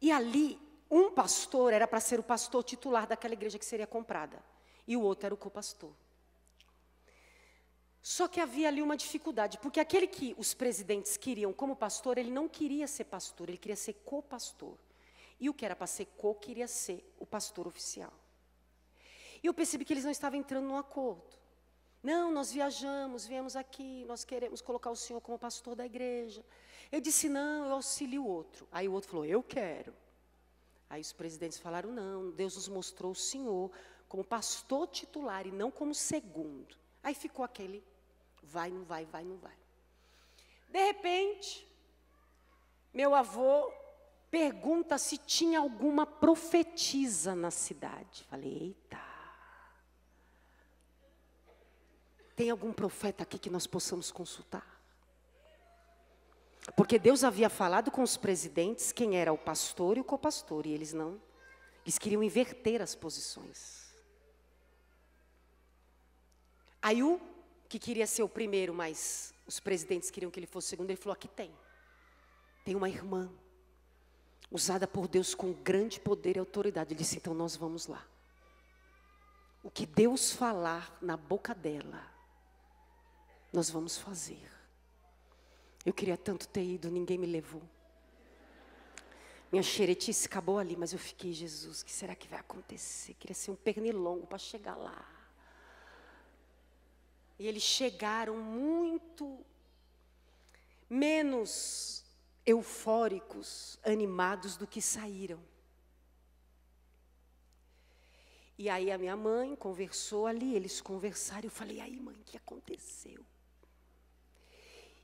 E ali, um pastor era para ser o pastor titular daquela igreja que seria comprada. E o outro era o co-pastor. Só que havia ali uma dificuldade, porque aquele que os presidentes queriam como pastor, ele não queria ser pastor, ele queria ser co-pastor. E o que era para ser co queria ser o pastor oficial. E eu percebi que eles não estavam entrando num acordo. Não, nós viajamos, viemos aqui, nós queremos colocar o senhor como pastor da igreja. Eu disse, não, eu auxilio o outro. Aí o outro falou, eu quero. Aí os presidentes falaram, não, Deus nos mostrou o senhor como pastor titular e não como segundo. Aí ficou aquele, vai, não vai, vai, não vai. De repente, meu avô pergunta se tinha alguma profetisa na cidade. Falei, eita. Tem algum profeta aqui que nós possamos consultar? Porque Deus havia falado com os presidentes quem era o pastor e o copastor, e eles não. Eles queriam inverter as posições. Aí o que queria ser o primeiro, mas os presidentes queriam que ele fosse o segundo, ele falou: aqui tem. Tem uma irmã usada por Deus com grande poder e autoridade. Ele disse: então nós vamos lá. O que Deus falar na boca dela, nós vamos fazer. Eu queria tanto ter ido, ninguém me levou. Minha xeretice acabou ali, mas eu fiquei, Jesus, o que será que vai acontecer? Eu queria ser um pernilongo para chegar lá. E eles chegaram muito menos eufóricos, animados do que saíram. E aí a minha mãe conversou ali, eles conversaram, eu falei: "Aí, mãe, o que aconteceu?"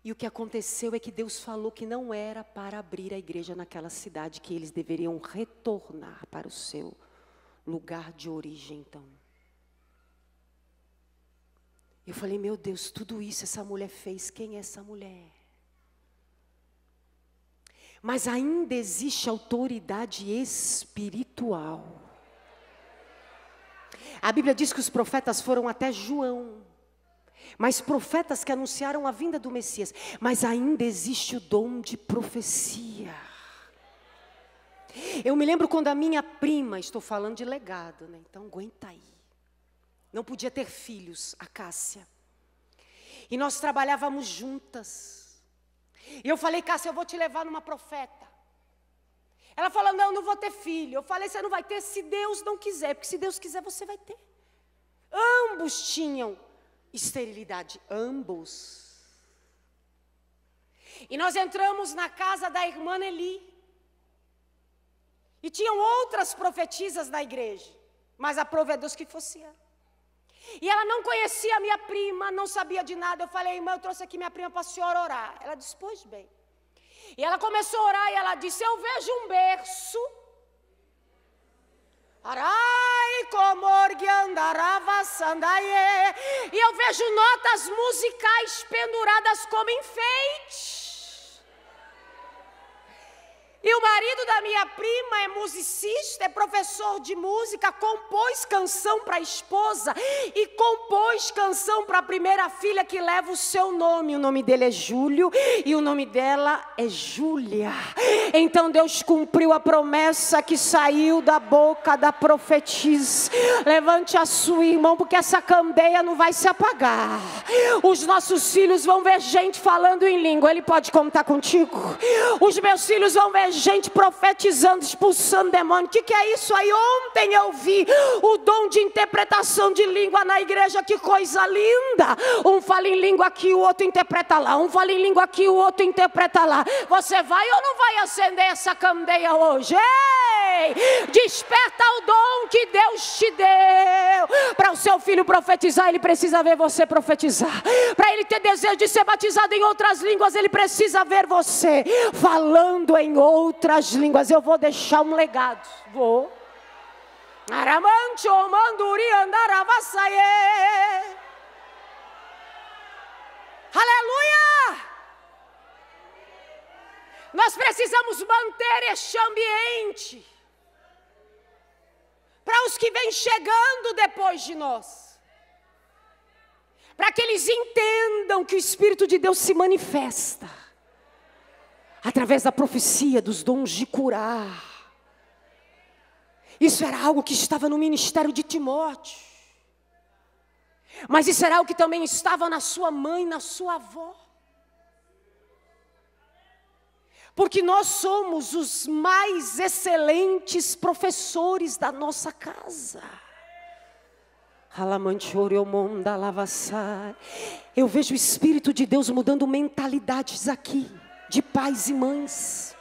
E o que aconteceu é que Deus falou que não era para abrir a igreja naquela cidade, que eles deveriam retornar para o seu lugar de origem, então. Eu falei: "Meu Deus, tudo isso essa mulher fez, quem é essa mulher?" Mas ainda existe autoridade espiritual. A Bíblia diz que os profetas foram até João, mas profetas que anunciaram a vinda do Messias, mas ainda existe o dom de profecia. Eu me lembro quando a minha prima, estou falando de legado, né? Então aguenta aí. Não podia ter filhos, a Cássia. E nós trabalhávamos juntas. E eu falei, Cássia, eu vou te levar numa profeta. Ela falou, não, não vou ter filho. Eu falei, você não vai ter se Deus não quiser, porque se Deus quiser, você vai ter. Ambos tinham esterilidade, ambos. E nós entramos na casa da irmã Eli. E tinham outras profetisas na igreja, mas aprove a é Deus que fosse ela. E ela não conhecia a minha prima, não sabia de nada. Eu falei, irmã, eu trouxe aqui minha prima para a senhora orar. Ela disse, pois bem. E ela começou a orar e ela disse, eu vejo um berço. Arai E eu vejo notas musicais penduradas como enfeite. E o marido da minha prima é musicista, é professor de música, compôs canção para a esposa e compôs canção para a primeira filha que leva o seu nome. O nome dele é Júlio e o nome dela é Júlia. Então Deus cumpriu a promessa que saiu da boca da profetisa. Levante a sua irmã porque essa candeia não vai se apagar. Os nossos filhos vão ver gente falando em língua. Ele pode contar contigo. Os meus filhos vão ver gente profetizando, expulsando demônio. O que, que é isso aí? Ontem eu vi o dom de interpretação de língua na igreja, que coisa linda! Um fala em língua aqui, o outro interpreta lá. Um fala em língua aqui, o outro interpreta lá. Você vai ou não vai acender essa candeia hoje? Ei! Desperta o dom que Deus te deu. Para o seu filho profetizar, ele precisa ver você profetizar. Para ele ter desejo de ser batizado em outras línguas, ele precisa ver você falando em outras outras línguas. Eu vou deixar um legado. Vou. Aramante, Omanduri, andaravassaie. Aleluia! Nós precisamos manter este ambiente para os que vêm chegando depois de nós, para que eles entendam que o Espírito de Deus se manifesta através da profecia, dos dons de curar. Isso era algo que estava no ministério de Timóteo. Mas isso era algo que também estava na sua mãe, na sua avó. Porque nós somos os mais excelentes professores da nossa casa. Eu vejo o Espírito de Deus mudando mentalidades aqui de pais e mães.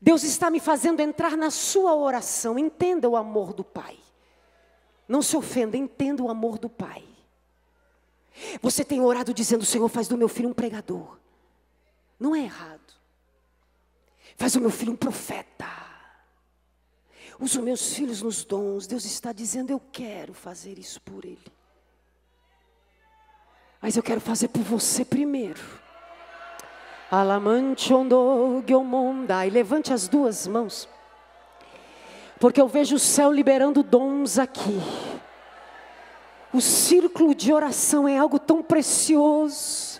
Deus está me fazendo entrar na sua oração. Entenda o amor do Pai. Não se ofenda, entenda o amor do Pai. Você tem orado dizendo: Senhor, faz do meu filho um pregador. Não é errado. Faz do meu filho um profeta. Usa meus filhos nos dons. Deus está dizendo: Eu quero fazer isso por ele. Mas eu quero fazer por você primeiro. E levante as duas mãos. Porque eu vejo o céu liberando dons aqui. O círculo de oração é algo tão precioso.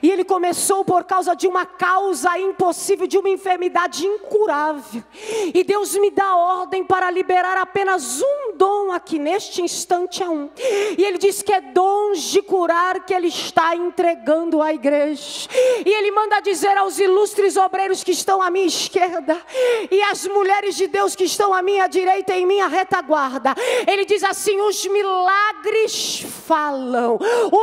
E ele começou por causa de uma causa impossível, de uma enfermidade incurável. E Deus me dá ordem para liberar apenas um dom aqui neste instante a um. E ele diz que é dons de curar que ele está entregando à igreja. E ele manda dizer aos ilustres obreiros que estão à minha esquerda e às mulheres de Deus que estão à minha direita e em minha retaguarda. Ele diz assim: os milagres falam.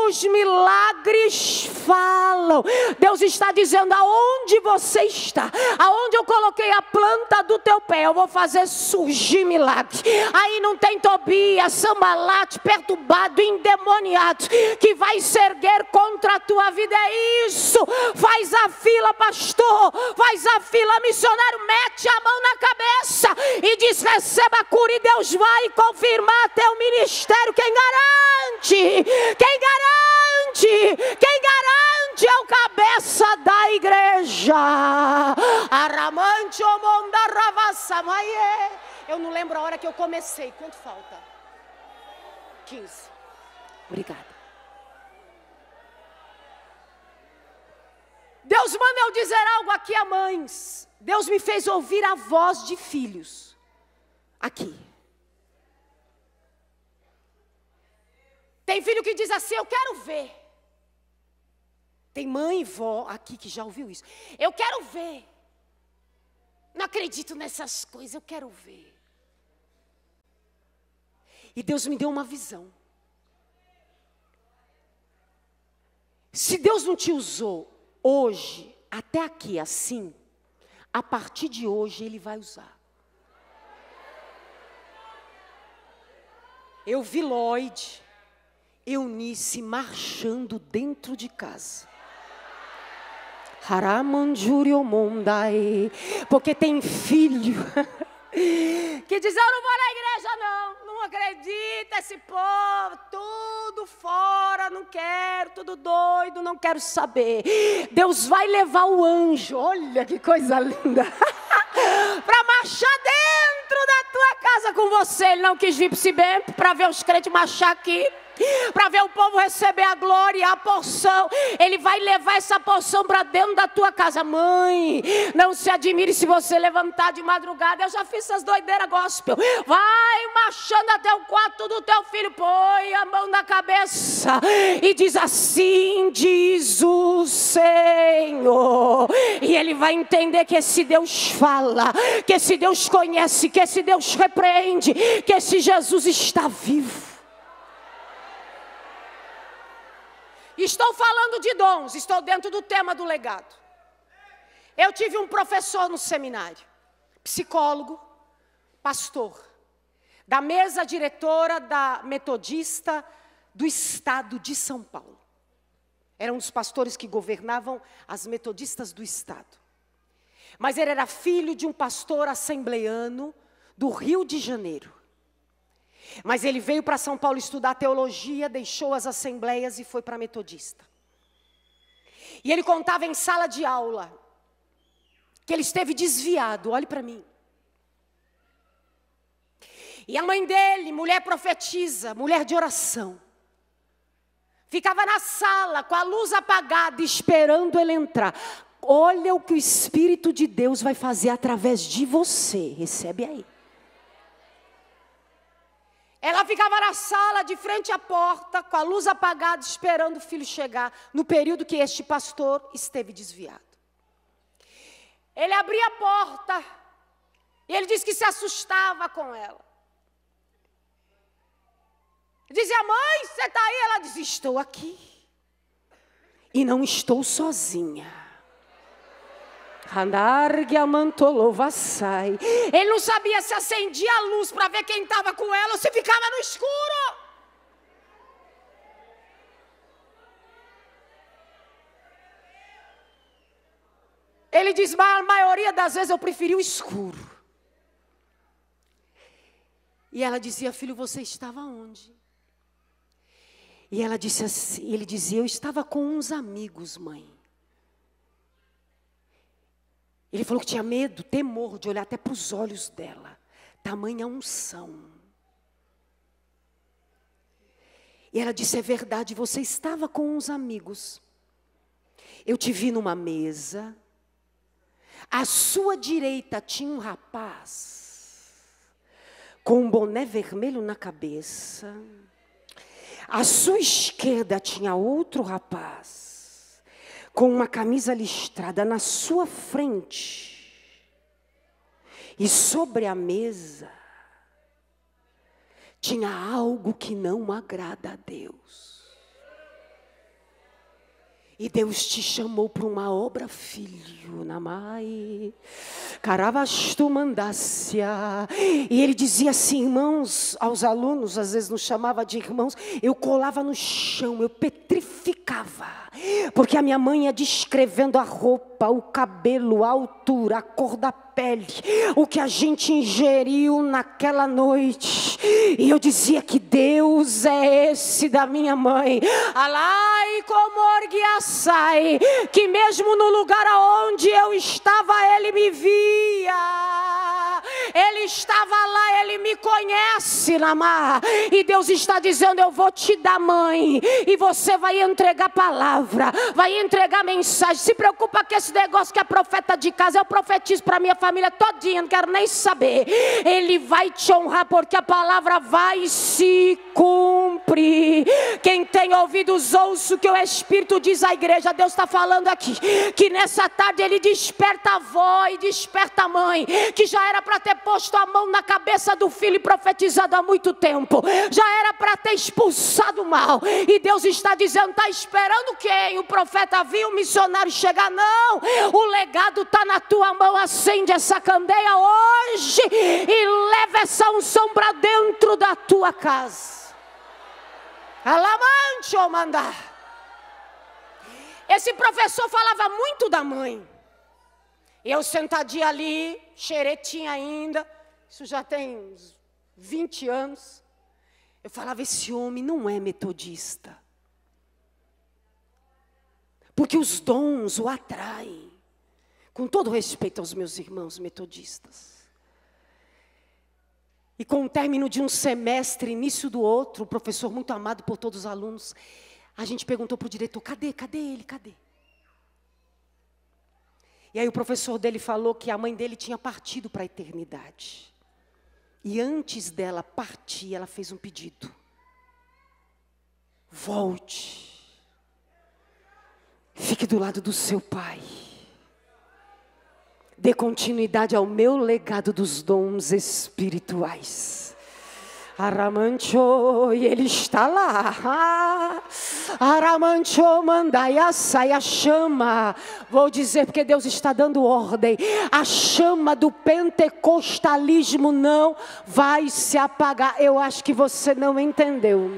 Os milagres falam falam. Deus está dizendo: aonde você está, aonde eu coloquei a planta do teu pé, eu vou fazer surgir milagres. Aí não tem Tobias, sambalate, perturbado, endemoniado, que vai se erguer contra a tua vida. É isso. Faz a fila, pastor. Faz a fila, missionário. Mete a mão na cabeça e diz: receba a cura. E Deus vai confirmar teu ministério. Quem garante? Quem garante? Quem garante? Timóteo é o cabeça da igreja. Aramante Eu não lembro a hora que eu comecei. Quanto falta? 15. Obrigada. Deus manda eu dizer algo aqui a mães. Deus me fez ouvir a voz de filhos. Aqui. Tem filho que diz assim: Eu quero ver. Tem mãe e vó aqui que já ouviu isso. Eu quero ver. Não acredito nessas coisas, eu quero ver. E Deus me deu uma visão. Se Deus não te usou hoje, até aqui assim, a partir de hoje Ele vai usar. Eu vi Lloyd, Eunice marchando dentro de casa. Porque tem filho. [laughs] que diz, eu não vou na igreja não, não acredita esse povo, tudo fora, não quero, tudo doido, não quero saber. Deus vai levar o anjo, olha que coisa linda, [laughs] para marchar dentro da tua casa com você. Ele não quis vir para ver os crentes marchar aqui para ver o povo receber a glória, a porção. Ele vai levar essa porção para dentro da tua casa. Mãe, não se admire se você levantar de madrugada. Eu já fiz essas doideiras gospel. Vai marchando até o quarto do teu filho, põe a mão na cabeça e diz assim: diz o Senhor. E ele vai entender que esse Deus fala, que esse Deus conhece, que esse Deus repreende, que esse Jesus está vivo. Estou falando de dons, estou dentro do tema do legado. Eu tive um professor no seminário, psicólogo, pastor, da mesa diretora da Metodista do Estado de São Paulo. Era um dos pastores que governavam as metodistas do Estado. Mas ele era filho de um pastor assembleano do Rio de Janeiro. Mas ele veio para São Paulo estudar teologia, deixou as assembleias e foi para Metodista. E ele contava em sala de aula que ele esteve desviado, olhe para mim. E a mãe dele, mulher profetiza, mulher de oração, ficava na sala com a luz apagada, esperando ele entrar. Olha o que o Espírito de Deus vai fazer através de você, recebe aí. Ela ficava na sala, de frente à porta, com a luz apagada, esperando o filho chegar, no período que este pastor esteve desviado. Ele abria a porta e ele disse que se assustava com ela. Dizia, mãe, você está aí? Ela diz, estou aqui. E não estou sozinha. Ele não sabia se acendia a luz para ver quem estava com ela ou se ficava no escuro. Ele diz: Mas a maioria das vezes eu preferi o escuro. E ela dizia: Filho, você estava onde? E ela disse assim, ele dizia: Eu estava com uns amigos, mãe. Ele falou que tinha medo, temor de olhar até para os olhos dela. Tamanha unção. E ela disse: É verdade, você estava com uns amigos. Eu te vi numa mesa. À sua direita tinha um rapaz com um boné vermelho na cabeça. À sua esquerda tinha outro rapaz com uma camisa listrada na sua frente, e sobre a mesa tinha algo que não agrada a Deus. E Deus te chamou para uma obra, filho, namai. Caravastu mandasse. E ele dizia assim, irmãos, aos alunos, às vezes nos chamava de irmãos, eu colava no chão, eu petrificava. Porque a minha mãe ia descrevendo a roupa roupa, o cabelo, a altura, a cor da pele, o que a gente ingeriu naquela noite. E eu dizia que Deus é esse da minha mãe. Alai comorgiaçai, que mesmo no lugar aonde eu estava, ele me via. Ele estava lá, ele me conhece, Lamar. E Deus está dizendo: Eu vou te dar mãe. E você vai entregar palavra, vai entregar mensagem. Se preocupa que esse esse negócio que é profeta de casa, eu profetizo para minha família todinha, não quero nem saber. Ele vai te honrar, porque a palavra vai se cumprir. Quem tem ouvidos, ouça o que o Espírito diz à igreja. Deus está falando aqui, que nessa tarde ele desperta a avó e desperta a mãe, que já era para ter posto a mão na cabeça do filho e profetizado há muito tempo, já era para ter expulsado o mal, e Deus está dizendo: está esperando quem? O profeta viu, o missionário chegar? Não, o legado está na tua mão. Acende essa candeia hoje e leva essa unção para dentro da tua casa. Alamante, ou mandar. Esse professor falava muito da mãe. Eu sentadinha ali, xeretinha ainda, isso já tem uns 20 anos. Eu falava: esse homem não é metodista porque os dons o atraem. Com todo respeito aos meus irmãos metodistas. E com o término de um semestre, início do outro, o professor muito amado por todos os alunos, a gente perguntou para o diretor: cadê, cadê ele, cadê? E aí o professor dele falou que a mãe dele tinha partido para a eternidade. E antes dela partir, ela fez um pedido: volte. Fique do lado do seu pai. Dê continuidade ao meu legado dos dons espirituais. Aramancho, e ele está lá. Aramancho, mandai, sai a chama. Vou dizer porque Deus está dando ordem. A chama do pentecostalismo não vai se apagar. Eu acho que você não entendeu.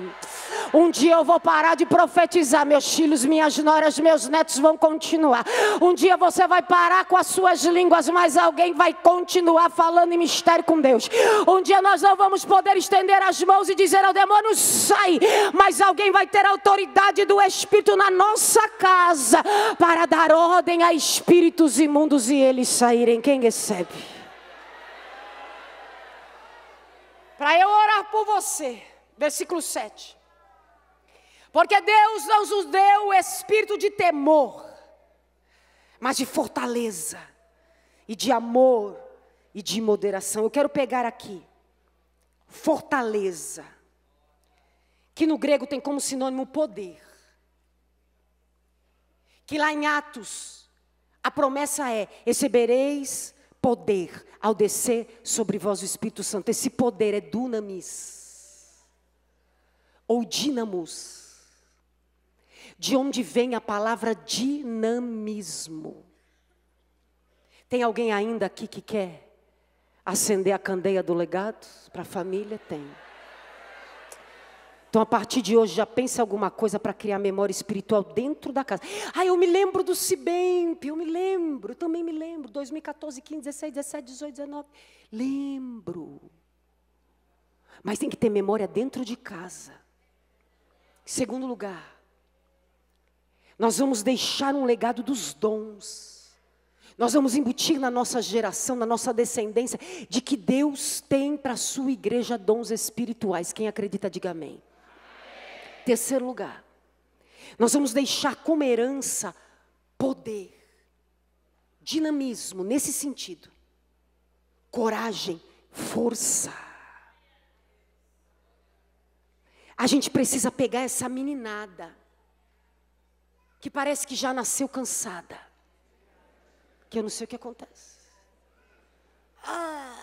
Um dia eu vou parar de profetizar, meus filhos, minhas noras, meus netos vão continuar. Um dia você vai parar com as suas línguas, mas alguém vai continuar falando em mistério com Deus. Um dia nós não vamos poder estender as mãos e dizer ao demônio, sai, mas alguém vai ter autoridade do Espírito na nossa casa para dar ordem a espíritos imundos e eles saírem. Quem recebe? Para eu orar por você, versículo 7. Porque Deus não nos deu o espírito de temor, mas de fortaleza, e de amor, e de moderação. Eu quero pegar aqui, fortaleza, que no grego tem como sinônimo poder. Que lá em Atos, a promessa é: recebereis poder ao descer sobre vós o Espírito Santo. Esse poder é dunamis, ou dinamos de onde vem a palavra dinamismo. Tem alguém ainda aqui que quer acender a candeia do legado para a família? Tem. Então, a partir de hoje, já pense alguma coisa para criar memória espiritual dentro da casa. Ah, eu me lembro do Cibemp, eu me lembro, eu também me lembro. 2014, 15, 16, 17, 18, 19. Lembro. Mas tem que ter memória dentro de casa. Segundo lugar, nós vamos deixar um legado dos dons. Nós vamos embutir na nossa geração, na nossa descendência, de que Deus tem para a sua igreja dons espirituais. Quem acredita, diga amém. amém. Terceiro lugar, nós vamos deixar como herança poder, dinamismo, nesse sentido, coragem, força. A gente precisa pegar essa meninada que parece que já nasceu cansada. Que eu não sei o que acontece. Ah.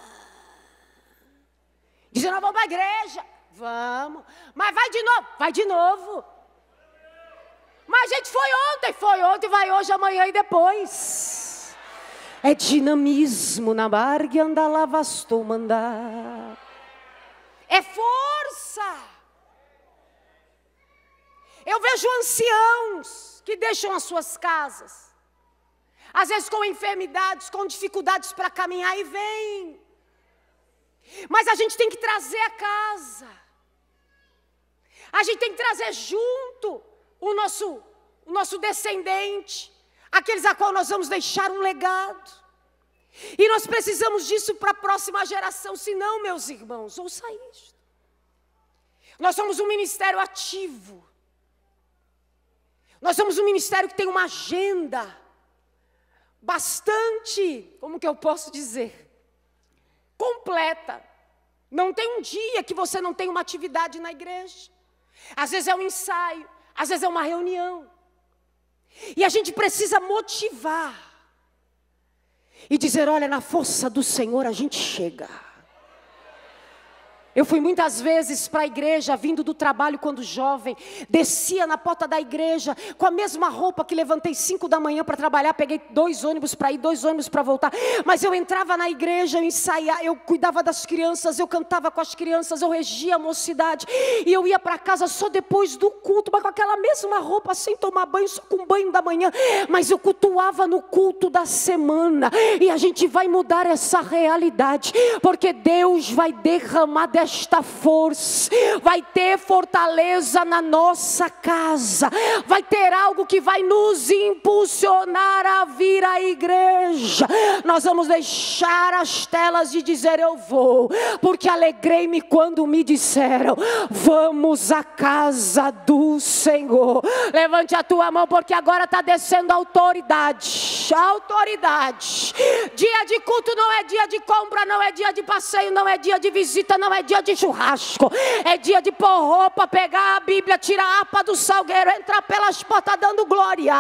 Dizendo, vamos para a igreja. Vamos. Mas vai de novo. Vai de novo. Mas a gente foi ontem, foi ontem, vai hoje, amanhã e depois. É dinamismo na e andar lavastou mandar. É força. Eu vejo anciãos que deixam as suas casas, às vezes com enfermidades, com dificuldades para caminhar e vêm. Mas a gente tem que trazer a casa. A gente tem que trazer junto o nosso, o nosso descendente, aqueles a qual nós vamos deixar um legado. E nós precisamos disso para a próxima geração, senão, meus irmãos, ouça isto. Nós somos um ministério ativo. Nós somos um ministério que tem uma agenda bastante, como que eu posso dizer, completa. Não tem um dia que você não tem uma atividade na igreja. Às vezes é um ensaio, às vezes é uma reunião. E a gente precisa motivar e dizer: olha, na força do Senhor a gente chega. Eu fui muitas vezes para a igreja, vindo do trabalho quando jovem, descia na porta da igreja com a mesma roupa que levantei cinco da manhã para trabalhar, peguei dois ônibus para ir, dois ônibus para voltar. Mas eu entrava na igreja, eu ensaiava, eu cuidava das crianças, eu cantava com as crianças, eu regia a mocidade e eu ia para casa só depois do culto, mas com aquela mesma roupa, sem tomar banho, só com banho da manhã. Mas eu cultuava no culto da semana e a gente vai mudar essa realidade, porque Deus vai derramar desta força, vai ter fortaleza na nossa casa, vai ter algo que vai nos impulsionar a vir à igreja. Nós vamos deixar as telas de dizer eu vou, porque alegrei-me quando me disseram: vamos à casa do Senhor. Levante a tua mão, porque agora está descendo autoridade autoridade. Dia de culto não é dia de compra, não é dia de passeio, não é dia de visita, não é dia de churrasco. É dia de pôr roupa, pegar a Bíblia, tirar a apa do salgueiro, entrar pelas portas dando glória,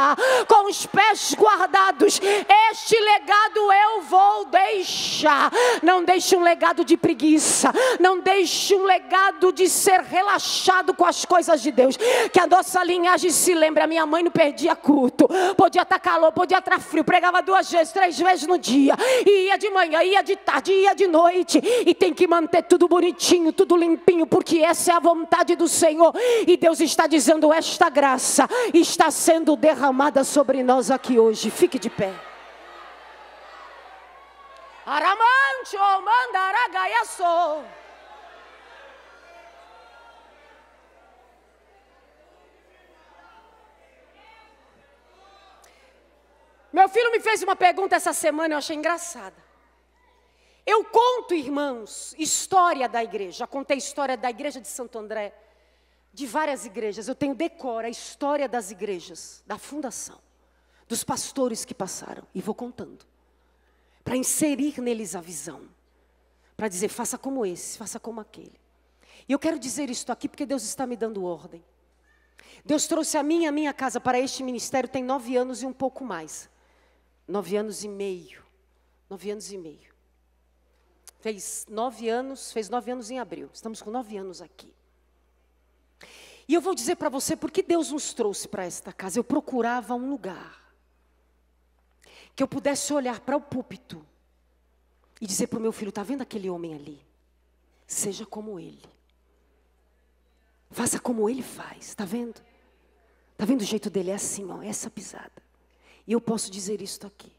com os pés guardados. Este legado eu vou deixar. Não deixe um legado de preguiça, não deixe um legado de ser relaxado com as coisas de Deus. Que a nossa linhagem se lembre. A minha mãe não perdia culto, podia estar calor, podia estar frio Onofre pregava duas vezes, três vezes no dia. E ia de manhã, ia de tarde, ia de noite. E tem que manter tudo bonitinho, tudo limpinho, porque essa é a vontade do Senhor. E Deus está dizendo: esta graça está sendo derramada sobre nós aqui hoje. Fique de pé. Aramancho mandaragaia sou. Meu filho me fez uma pergunta essa semana, eu achei engraçada. Eu conto, irmãos, história da igreja. Já contei história da igreja de Santo André, de várias igrejas. Eu tenho decora a história das igrejas, da fundação, dos pastores que passaram. E vou contando. Para inserir neles a visão. Para dizer, faça como esse, faça como aquele. E eu quero dizer isto aqui porque Deus está me dando ordem. Deus trouxe a minha, a minha casa para este ministério tem nove anos e um pouco mais nove anos e meio. Nove anos e meio. Fez nove anos, fez nove anos em abril. Estamos com nove anos aqui. E eu vou dizer para você por que Deus nos trouxe para esta casa. Eu procurava um lugar que eu pudesse olhar para o púlpito e dizer para o meu filho: está vendo aquele homem ali? Seja como ele. Faça como ele faz, está vendo? Está vendo o jeito dele? É assim, ó, essa pisada. E eu posso dizer isto aqui,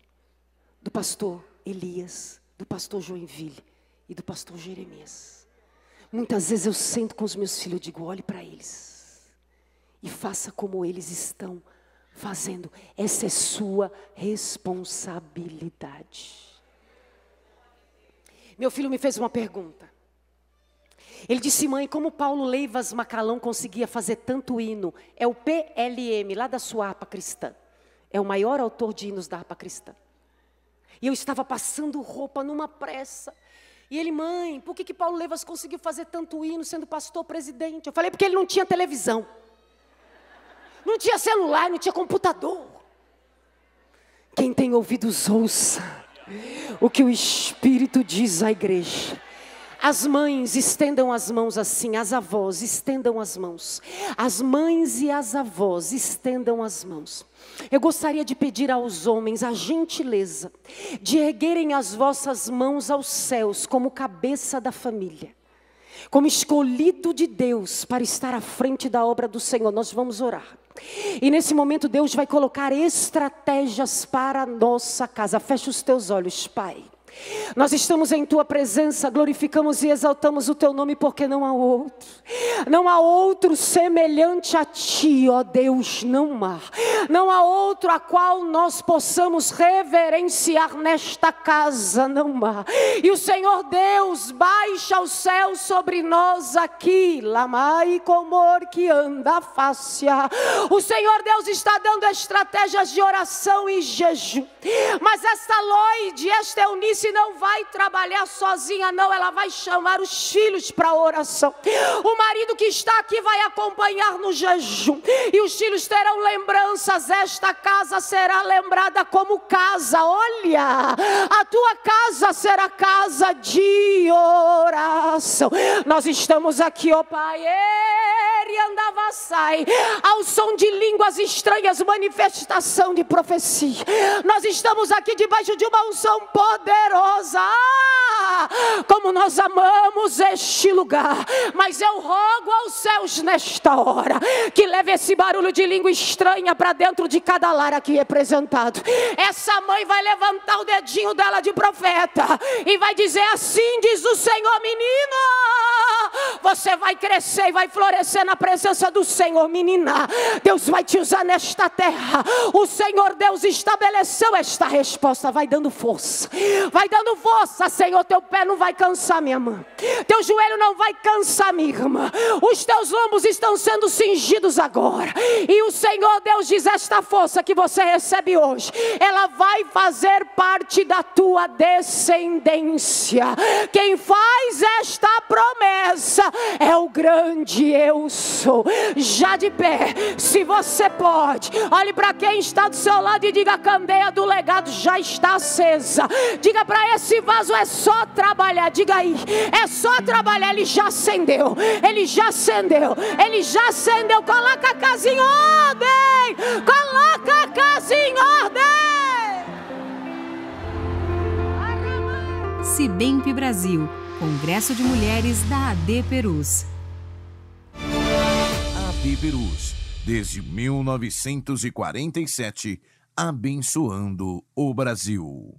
do pastor Elias, do pastor Joinville e do pastor Jeremias. Muitas vezes eu sento com os meus filhos e digo: olhe para eles e faça como eles estão fazendo. Essa é sua responsabilidade. Meu filho me fez uma pergunta. Ele disse, mãe, como Paulo Leivas Macalão conseguia fazer tanto hino? É o PLM, lá da Suapa Cristã é o maior autor de hinos da harpa cristã. E eu estava passando roupa numa pressa. E ele, mãe, por que, que Paulo Levas conseguiu fazer tanto hino sendo pastor presidente? Eu falei, porque ele não tinha televisão. Não tinha celular, não tinha computador. Quem tem ouvidos, ouça o que o Espírito diz à igreja. As mães estendam as mãos assim, as avós estendam as mãos. As mães e as avós estendam as mãos. Eu gostaria de pedir aos homens a gentileza de erguerem as vossas mãos aos céus como cabeça da família. Como escolhido de Deus para estar à frente da obra do Senhor, nós vamos orar. E nesse momento Deus vai colocar estratégias para a nossa casa. Fecha os teus olhos, Pai. Nós estamos em tua presença, glorificamos e exaltamos o teu nome, porque não há outro. Não há outro semelhante a ti, ó Deus, não há. Não há outro a qual nós possamos reverenciar nesta casa, não há. E o Senhor Deus baixa o céu sobre nós aqui, lamai comor que anda fácia. O Senhor Deus está dando estratégias de oração e jejum. Mas esta Lloyd, esta Eunice não vai trabalhar sozinha, não, ela vai chamar os filhos para oração. O marido que está aqui vai acompanhar no jejum, e os filhos terão lembranças. Esta casa será lembrada como casa. Olha, a tua casa será casa de oração. Nós estamos aqui, ó oh Pai sai ao som de línguas estranhas, manifestação de profecia. Nós estamos aqui debaixo de uma unção poderosa. Ah, como nós amamos este lugar, mas eu rogo aos céus nesta hora que leve esse barulho de língua estranha para dentro de cada lar aqui representado. Essa mãe vai levantar o dedinho dela de profeta e vai dizer assim: diz o Senhor, menino você vai crescer e vai florescer na presença do Senhor, menina. Deus vai te usar nesta terra. O Senhor Deus estabeleceu esta resposta. Vai dando força, vai dando força, Senhor. Teu pé não vai cansar, minha mãe. Teu joelho não vai cansar, minha irmã. Os teus lombos estão sendo cingidos agora. E o Senhor Deus diz: esta força que você recebe hoje, ela vai fazer parte da tua descendência. Quem faz esta promessa é o grande eu sou. Já de pé, se você pode, olhe para quem está do seu lado e diga: a candeia do legado já está acesa. Diga para esse vaso: é só trabalhar. Diga aí, é só trabalhar. Ele já acendeu, ele já acendeu, ele já acendeu. Coloca a casa em ordem, coloca a casa em ordem. Sidemp Brasil Congresso de Mulheres da AD Perus. AD Perus, desde 1947, abençoando o Brasil.